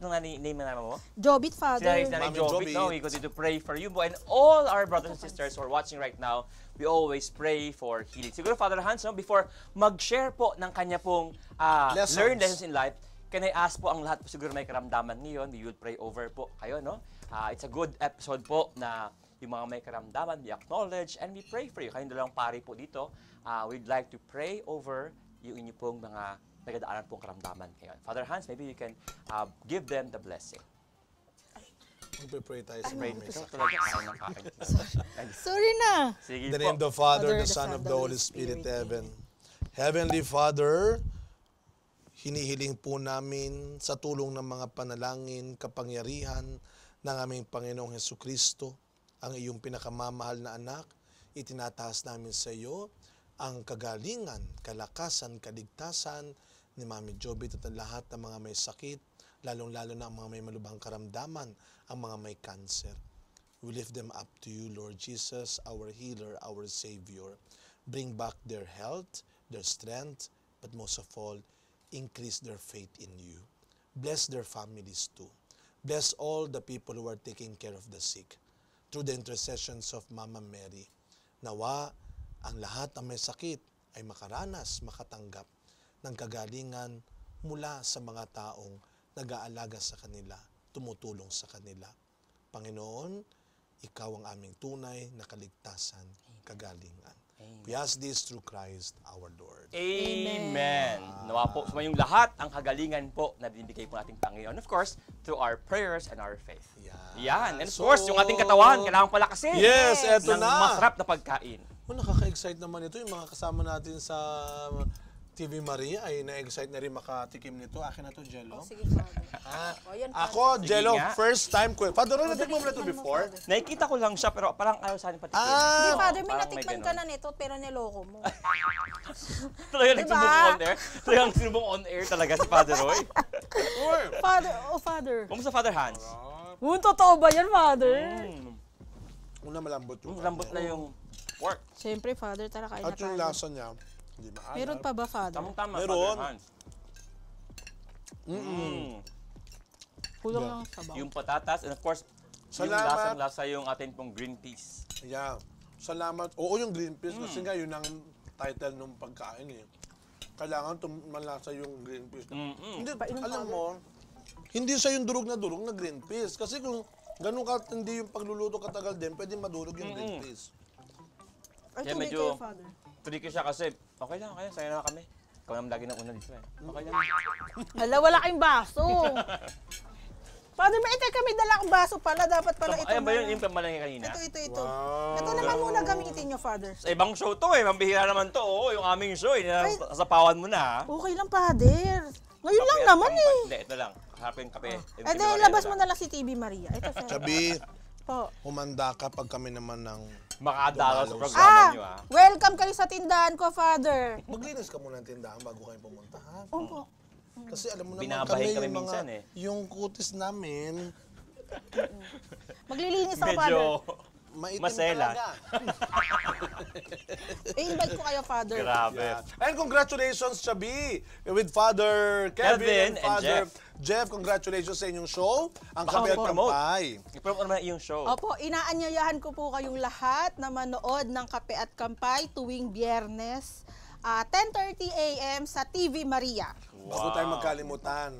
Nung name na naman mo? Jobit, Father. Si nanay Jobit, no? We continue to pray for you and all our brothers and sisters who are watching right now we always pray for healing. Siguro, Father Hans, no, before mag-share po ng kanya pong uh, lessons. learn lessons in life, can I ask po ang lahat po siguro may karamdaman ngayon, we will pray over po kayo, no? Uh, it's a good episode po na yung mga may karamdaman, we acknowledge and we pray for you. Kayong dalawang pari po dito, uh, we'd like to pray over yung inyo pong mga nagdadaanan pong karamdaman ngayon. Father Hans, maybe you can uh, give them the blessing. Magpe-pray tayo sa Pray. mami. talaga ang Sorry na. Sige In the name of the Father, the Son, of the Holy Spirit, Heaven. Heavenly Father, hinihiling po namin sa tulong ng mga panalangin, kapangyarihan ng aming Panginoong Heso Kristo, ang iyong pinakamamahal na anak, itinataas namin sa iyo ang kagalingan, kalakasan, kaligtasan ni Mami Jobit at lahat ng mga may sakit, lalong-lalo na ang mga may malubhang karamdaman, ang mga may cancer. We lift them up to you, Lord Jesus, our healer, our Savior. Bring back their health, their strength, but most of all, increase their faith in you. Bless their families too. Bless all the people who are taking care of the sick. Through the intercessions of Mama Mary, nawa ang lahat ng may sakit ay makaranas, makatanggap ng kagalingan mula sa mga taong nag-aalaga sa kanila, tumutulong sa kanila. Panginoon, ikaw ang aming tunay na kaligtasan, kagalingan. Amen. We ask this through Christ our Lord. Amen. Amen. Nawa po sumayong lahat ang kagalingan po na binibigay po ating Panginoon. Of course, through our prayers and our faith. Yeah. Yan. And of so, course, yung ating katawan, kailangan palakasin. yes, eto ng na. masarap na pagkain. Oh, nakaka-excite naman ito yung mga kasama natin sa TV Maria ay na-excite na rin makatikim nito. Akin na to, Jello. Oh, sige, Ah, Ako, Jello, nga. first time ko. Father, ano natikman mo na to before? Nakikita ko lang siya pero parang ayaw sa akin patikin. Ah. Hindi, Ah, Father, may Parang may ka na nito, pero niloko mo. Talaga diba? nagsubok on air. Talaga nagsubok on air talaga si Father Roy. sure. Father, oh, Father. Kumusta Father Hans? Yung totoo ba yan, Father? Mm, Una malambot yung mm, Ang lambot na yung pork. Siyempre, Father, talaga kain na At yung lasa niya, hindi maalat. Meron pa ba, Father? Tamang-tama, Meron. Father Hans. Mm -mm. Kulang yeah. lang sabaw. Yung patatas, and of course, Salamat. yung lasang-lasa yung atin pong green peas. Yeah. Salamat. Oo, yung green peas, mm. kasi nga yun ang title ng pagkain eh. Kailangan tumalasa yung green peas. Mm -mm. Hindi, Painom alam mo, hindi sa yung durog na durog na green peas. Kasi kung ganun ka, hindi yung pagluluto katagal din, pwede madurog yung mm -mm. green peas. Ay, yeah, medyo, kayo, Father tricky siya kasi, okay lang, okay lang, saya na kami. Ikaw naman lagi na una dito eh. Okay lang. Hala, wala kayong baso. Paano may ikay kami dala akong baso pala? Dapat pala ito. Ayan ba yun? Yung pamalaki kanina? Ito, ito, ito. Wow. Ito naman muna gamitin nyo, Father. Sa ibang show to eh. Mambihira naman to. Oh, yung aming show eh. Nasapawan mo na. Okay lang, Father. Ngayon lang naman eh. Hindi, ito lang. Harapin kape. Ah. Eh, labas mo na lang si TV Maria. Ito, Sabi. Po. Humanda ka pag kami naman ng... Makadalaw sa Dumalaw. programa Ah, niyo, ah. welcome kayo sa tindahan ko, Father. Maglinis ka muna ng tindahan bago kayo pumunta, ha? Opo. Kasi alam mo naman Binabahay kami yung minsan, eh. Yung kutis namin, Maglilinis ako, Father. Maitim Maselan. talaga. I-invite eh, ko kayo, Father. Grabe. Yeah. And congratulations, Chabi, with Father Kevin, Kevin and and Father Jeff. Congratulations sa inyong show. Ang Baka Kabel mag-promote. Kampay. I-promote naman yung show. Opo, inaanyayahan ko po kayong lahat na manood ng Kape at Kampay tuwing biyernes, ah, 10.30 a.m. sa TV Maria. Bago tayo magkalimutan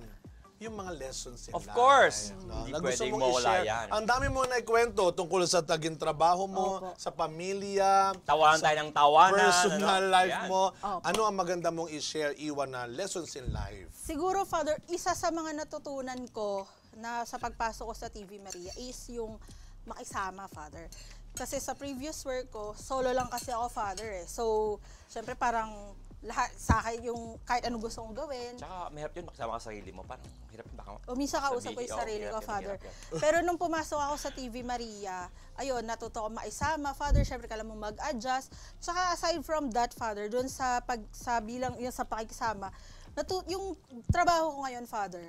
yung mga lessons in Of life. course. No? Hindi na gusto pwedeng mong mawala i-share. yan. Ang dami mo mong naikwento tungkol sa taging trabaho mo, Opo. sa pamilya, Tawanan sa tayo ng tawanan. personal ano? life Yan. mo. Opo. Ano ang maganda mong i-share, iwan na lessons in life? Siguro, Father, isa sa mga natutunan ko na sa pagpasok ko sa TV Maria is yung makisama, Father. Kasi sa previous work ko, solo lang kasi ako, Father. Eh. So, syempre parang lahat sa akin yung kahit ano gusto kong gawin. Tsaka mahirap yun makisama ka sarili mo Parang No? Oh, hirap yun baka O minsan kausap ko yung sarili ko, Father. Pero nung pumasok ako sa TV Maria, ayun, natuto ko maisama, Father, syempre ka mo mag-adjust. Tsaka aside from that, Father, doon sa pag sa bilang yung sa pakikisama, natu yung trabaho ko ngayon, Father,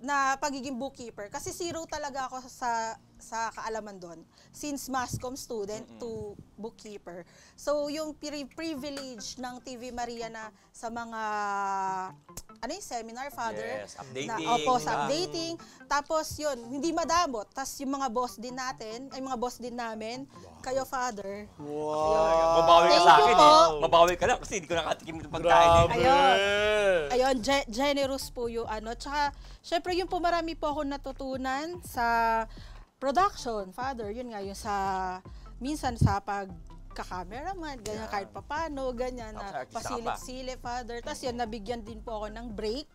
na pagiging bookkeeper kasi zero talaga ako sa sa kaalaman doon since MASCOM student mm-hmm. to bookkeeper. So yung privilege ng TV Maria na sa mga ano yung seminar father yes, updating, na opo sa updating tapos yun hindi madamot tas yung mga boss din natin ay mga boss din namin wow. kayo father wow ayun. mabawi ka sa akin eh. po. eh mabawi ka lang kasi hindi ko nakatikim ng pagkain eh. ayun ayun ge- generous po yung ano tsaka syempre yung po marami po ako natutunan sa production, father, yun nga, yung sa, minsan sa pag kakameraman, ganyan, yeah. kahit papano, ganyan, na pasilip-silip, father. Tapos yun, nabigyan din po ako ng break.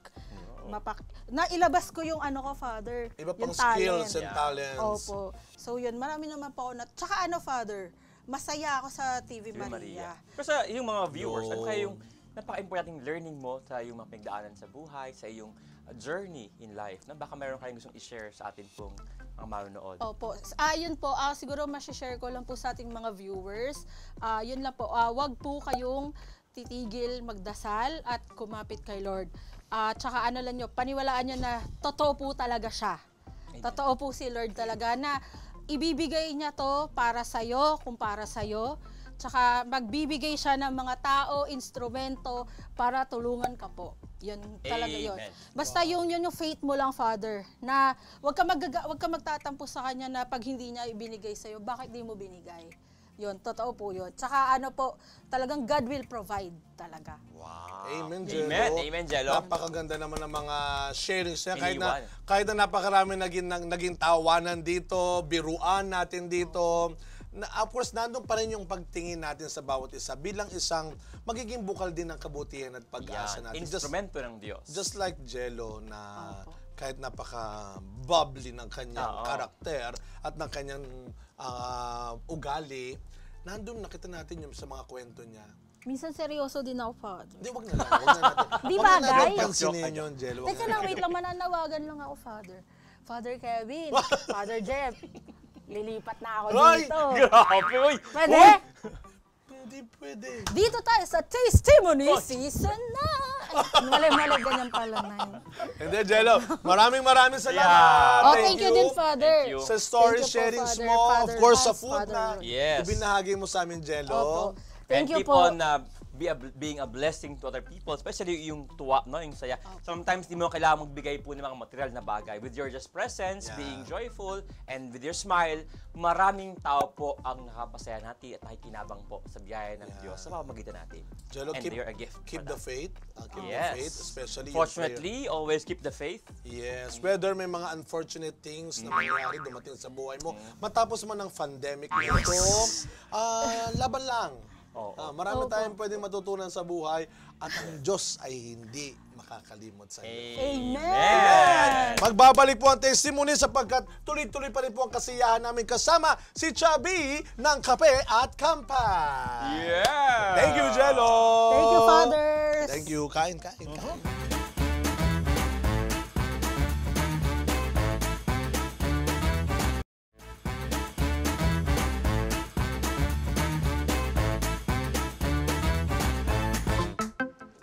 No. Mapak nailabas ko yung ano ko, father. Iba pang yung skills talent. and yeah. talents. Opo. So yun, marami naman po ako na, tsaka ano, father, masaya ako sa TV, TV Maria. Maria. Pero sa yung mga viewers, oh. ano kaya yung napaka-importanting learning mo sa yung mga pinagdaanan sa buhay, sa yung journey in life na baka meron kayong gustong i-share sa atin pong mga manonood. Opo. Ah, po. Ah, siguro ma-share ko lang po sa ating mga viewers. Ah, yun lang po. Ah, wag po kayong titigil magdasal at kumapit kay Lord. At uh, saka ano lang nyo, paniwalaan nyo na totoo po talaga siya. Amen. Totoo po si Lord talaga na ibibigay niya to para sa iyo, kung para iyo. Tsaka magbibigay siya ng mga tao, instrumento para tulungan ka po. Yun talaga Amen. yun. Basta wow. yung yun yung faith mo lang, Father, na wag ka magaga, wag ka magtatampo sa kanya na pag hindi niya ibinigay sa iyo, bakit di mo binigay? Yun, totoo po yun. Tsaka ano po, talagang God will provide talaga. Wow. Amen, Jello. Amen, Amen Jello. Napakaganda naman ng mga sharings niya. Kahit na, kahit na napakarami naging, naging tawanan dito, biruan natin dito. Oh na, of course, nandun pa rin yung pagtingin natin sa bawat isa bilang isang magiging bukal din ng kabutihan at pag-asa natin. Instrumento just, ng Diyos. Just like Jello na oh, kahit napaka bubbly ng kanyang oh, karakter at ng kanyang uh, ugali, nandun nakita natin yung sa mga kwento niya. Minsan seryoso din ako, Father. Hindi, wag na lang. Di ba, guys? Wag na natin pansinin yun, Jel. Teka lang, wait lang. Mananawagan lang ako, Father. Father Kevin, Father Jeff, Lilipat na ako Ay! dito. Grabe, uy! Pwede? Uy! Pwede, pwede. Dito tayo sa Testimony oh. Season na! Mali-mali, ganyan pala na yun. Hindi, Jello, maraming maraming salamat. Yeah. Oh, thank, you, din, Father. Thank you. Sa story thank sharing po, mo, of course, Hans, sa food Father. na yes. ibinahagi mo sa amin, Jello. Opo. Thank And you keep po. on uh, be a, being a blessing to other people, especially yung tuwa, no? yung saya. Okay. Oh. Sometimes di mo kailangan magbigay po ng mga material na bagay. With your just presence, yeah. being joyful, and with your smile, maraming tao po ang nakapasaya natin at nakikinabang po sa biyaya ng yeah. Diyos sa pamamagitan natin. Jello, and keep, you're a gift. Keep the faith. Uh, keep yes. the faith, especially Fortunately, always keep the faith. Yes. Whether may mga unfortunate things mm. na mangyari dumating sa buhay mo, mm. matapos man ng pandemic nito, uh, ah, laban lang oh. Ah, marami Opo. tayong pwedeng matutunan sa buhay at ang Diyos ay hindi makakalimot sa iyo. Amen! Magbabalik po ang testimony sapagkat tuloy-tuloy pa rin po ang kasiyahan namin kasama si Chubby ng Kape at Kampa. Yeah! Thank you, Jello! Thank you, Father! Thank you. Kain, kain, kain. Uh-huh.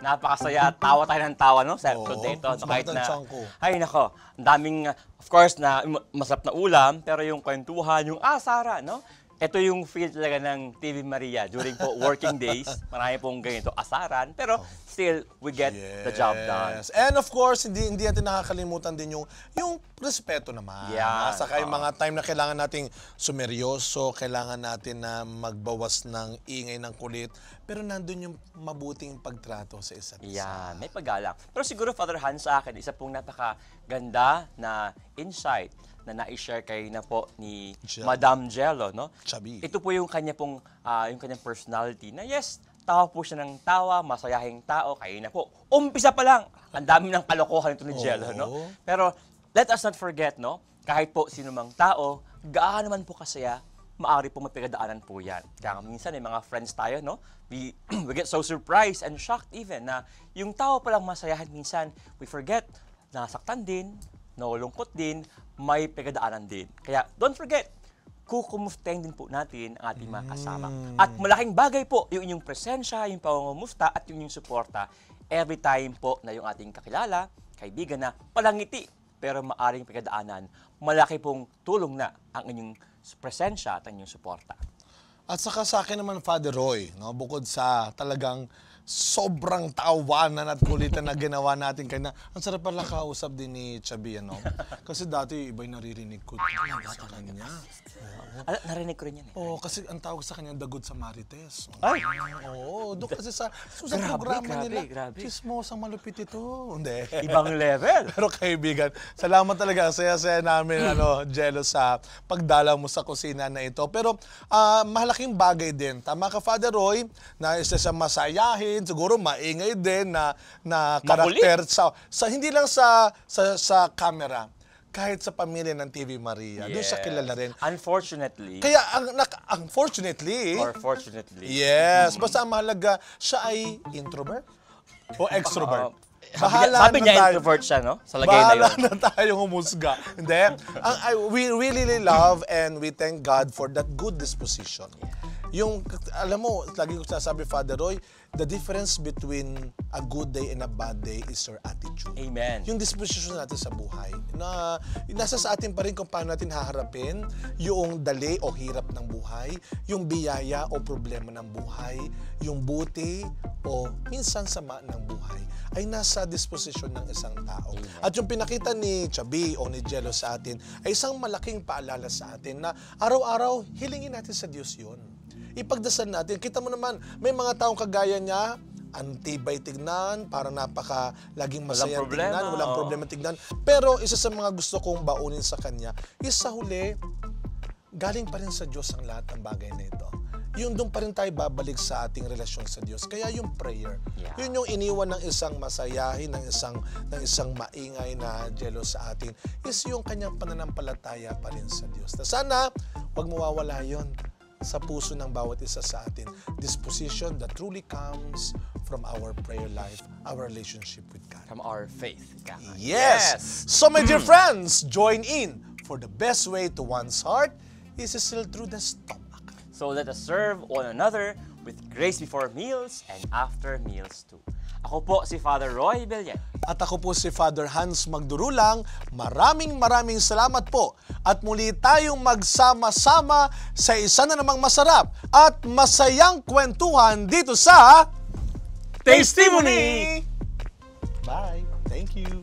Napakasaya. Tawa tayo ng tawa, no? Sa episode Oo, na ito. No, kahit na, sumakatan ay nako, ang daming, of course, na masarap na ulam, pero yung kwentuhan, yung asara, no? Ito yung feel talaga ng TV Maria during po working days. Marami pong ganito asaran, pero oh. still we get yes. the job done. And of course, hindi hindi natin nakakalimutan din yung yung respeto naman. Yeah. Ah, saka yung mga time na kailangan nating sumeryoso, kailangan natin na magbawas ng ingay ng kulit, pero nandun yung mabuting pagtrato sa isa't isa. Yeah, may paggalang. Pero siguro Father Hans sa akin, isa pong napakaganda na insight na na-share kayo na po ni Jello. Madam Jello, oh, no? Chubby. Ito po yung kanya pong ah, yung kanyang personality na yes, tawa po siya ng tawa, masayahing tao, kayo na po. Umpisa pa lang, ang dami ng kalokohan nito ni Jello, oh, no? Pero let us not forget, no? Kahit po sino mang tao, gaano man po kasaya, maaari po mapigadaanan po yan. Kaya minsan, may mga friends tayo, no? We, we get so surprised and shocked even na yung tao palang masayahan minsan, we forget, nasaktan din, nalulungkot din, may pagkadaanan din. Kaya don't forget, kukumustahin din po natin ang ating mga kasama. Hmm. At malaking bagay po yung inyong presensya, yung pangungumusta at yung inyong suporta every time po na yung ating kakilala, kaibigan na palangiti pero maaring pagkadaanan, malaki pong tulong na ang inyong presensya at ang inyong suporta. At saka sa akin naman, Father Roy, no, bukod sa talagang sobrang tawanan at kulitan na ginawa natin kanina. Ang sarap pala kausap din ni Chabi, ano? Kasi dati iba'y naririnig ko talaga sa kanya. Ala, ah, narinig ko rin yan. Eh. Oo, kasi ang tawag sa kanya, dagod sa Marites. Ay! Oo, doon kasi sa, sa Grabe, programa grabe, nila, grabe. ang malupit ito. Hindi. Ibang level. Pero kaibigan, salamat talaga. Ang Saya-saya namin, hmm. ano, Jello, sa pagdala mo sa kusina na ito. Pero ah, mahalaking bagay din. Tama ka, Father Roy, na isa sa masayahin, mapansin, siguro maingay din na na karakter sa, sa hindi lang sa sa, sa camera kahit sa pamilya ng TV Maria. Yes. Doon siya kilala rin. Unfortunately. Kaya, ang, na, unfortunately. Or fortunately. Yes. Basta ang mahalaga, siya ay introvert o extrovert. Uh, Bahala sabi niya, na tayo. introvert siya, no? Sa lagay na yun. na tayong humusga. Hindi. Ang, I, we really love and we thank God for that good disposition. Yeah. Yung, alam mo, lagi ko sinasabi, Father Roy, the difference between a good day and a bad day is your attitude. Amen. Yung disposition natin sa buhay na nasa sa atin pa rin kung paano natin haharapin yung dali o hirap ng buhay, yung biyaya o problema ng buhay, yung buti o minsan sama ng buhay ay nasa disposition ng isang tao. At yung pinakita ni Chabi o ni Jello sa atin ay isang malaking paalala sa atin na araw-araw hilingin natin sa Diyos yun ipagdasal natin. Kita mo naman, may mga taong kagaya niya, antibay tignan, para napaka laging masaya walang problema, tignan, walang oh. problema tignan. Pero isa sa mga gusto kong baunin sa kanya is sa huli, galing pa rin sa Diyos ang lahat ng bagay na ito. Yung doon pa rin tayo babalik sa ating relasyon sa Diyos. Kaya yung prayer, yeah. yun yung iniwan ng isang masayahin, ng isang, ng isang maingay na jealous sa atin, is yung kanyang pananampalataya pa rin sa Diyos. Na sana, wag mawawala yon sa puso ng bawat isa sa atin. Disposition that truly comes from our prayer life, our relationship with God. From our faith. God. Yes. yes! So my dear hmm. friends, join in for the best way to one's heart is still through the stomach. So let us serve one another with grace before meals and after meals too. Ako po si Father Roy Bellet. At ako po si Father Hans Magdurulang. Maraming maraming salamat po. At muli tayong magsama-sama sa isa na namang masarap at masayang kwentuhan dito sa Testimony! Bye! Thank you!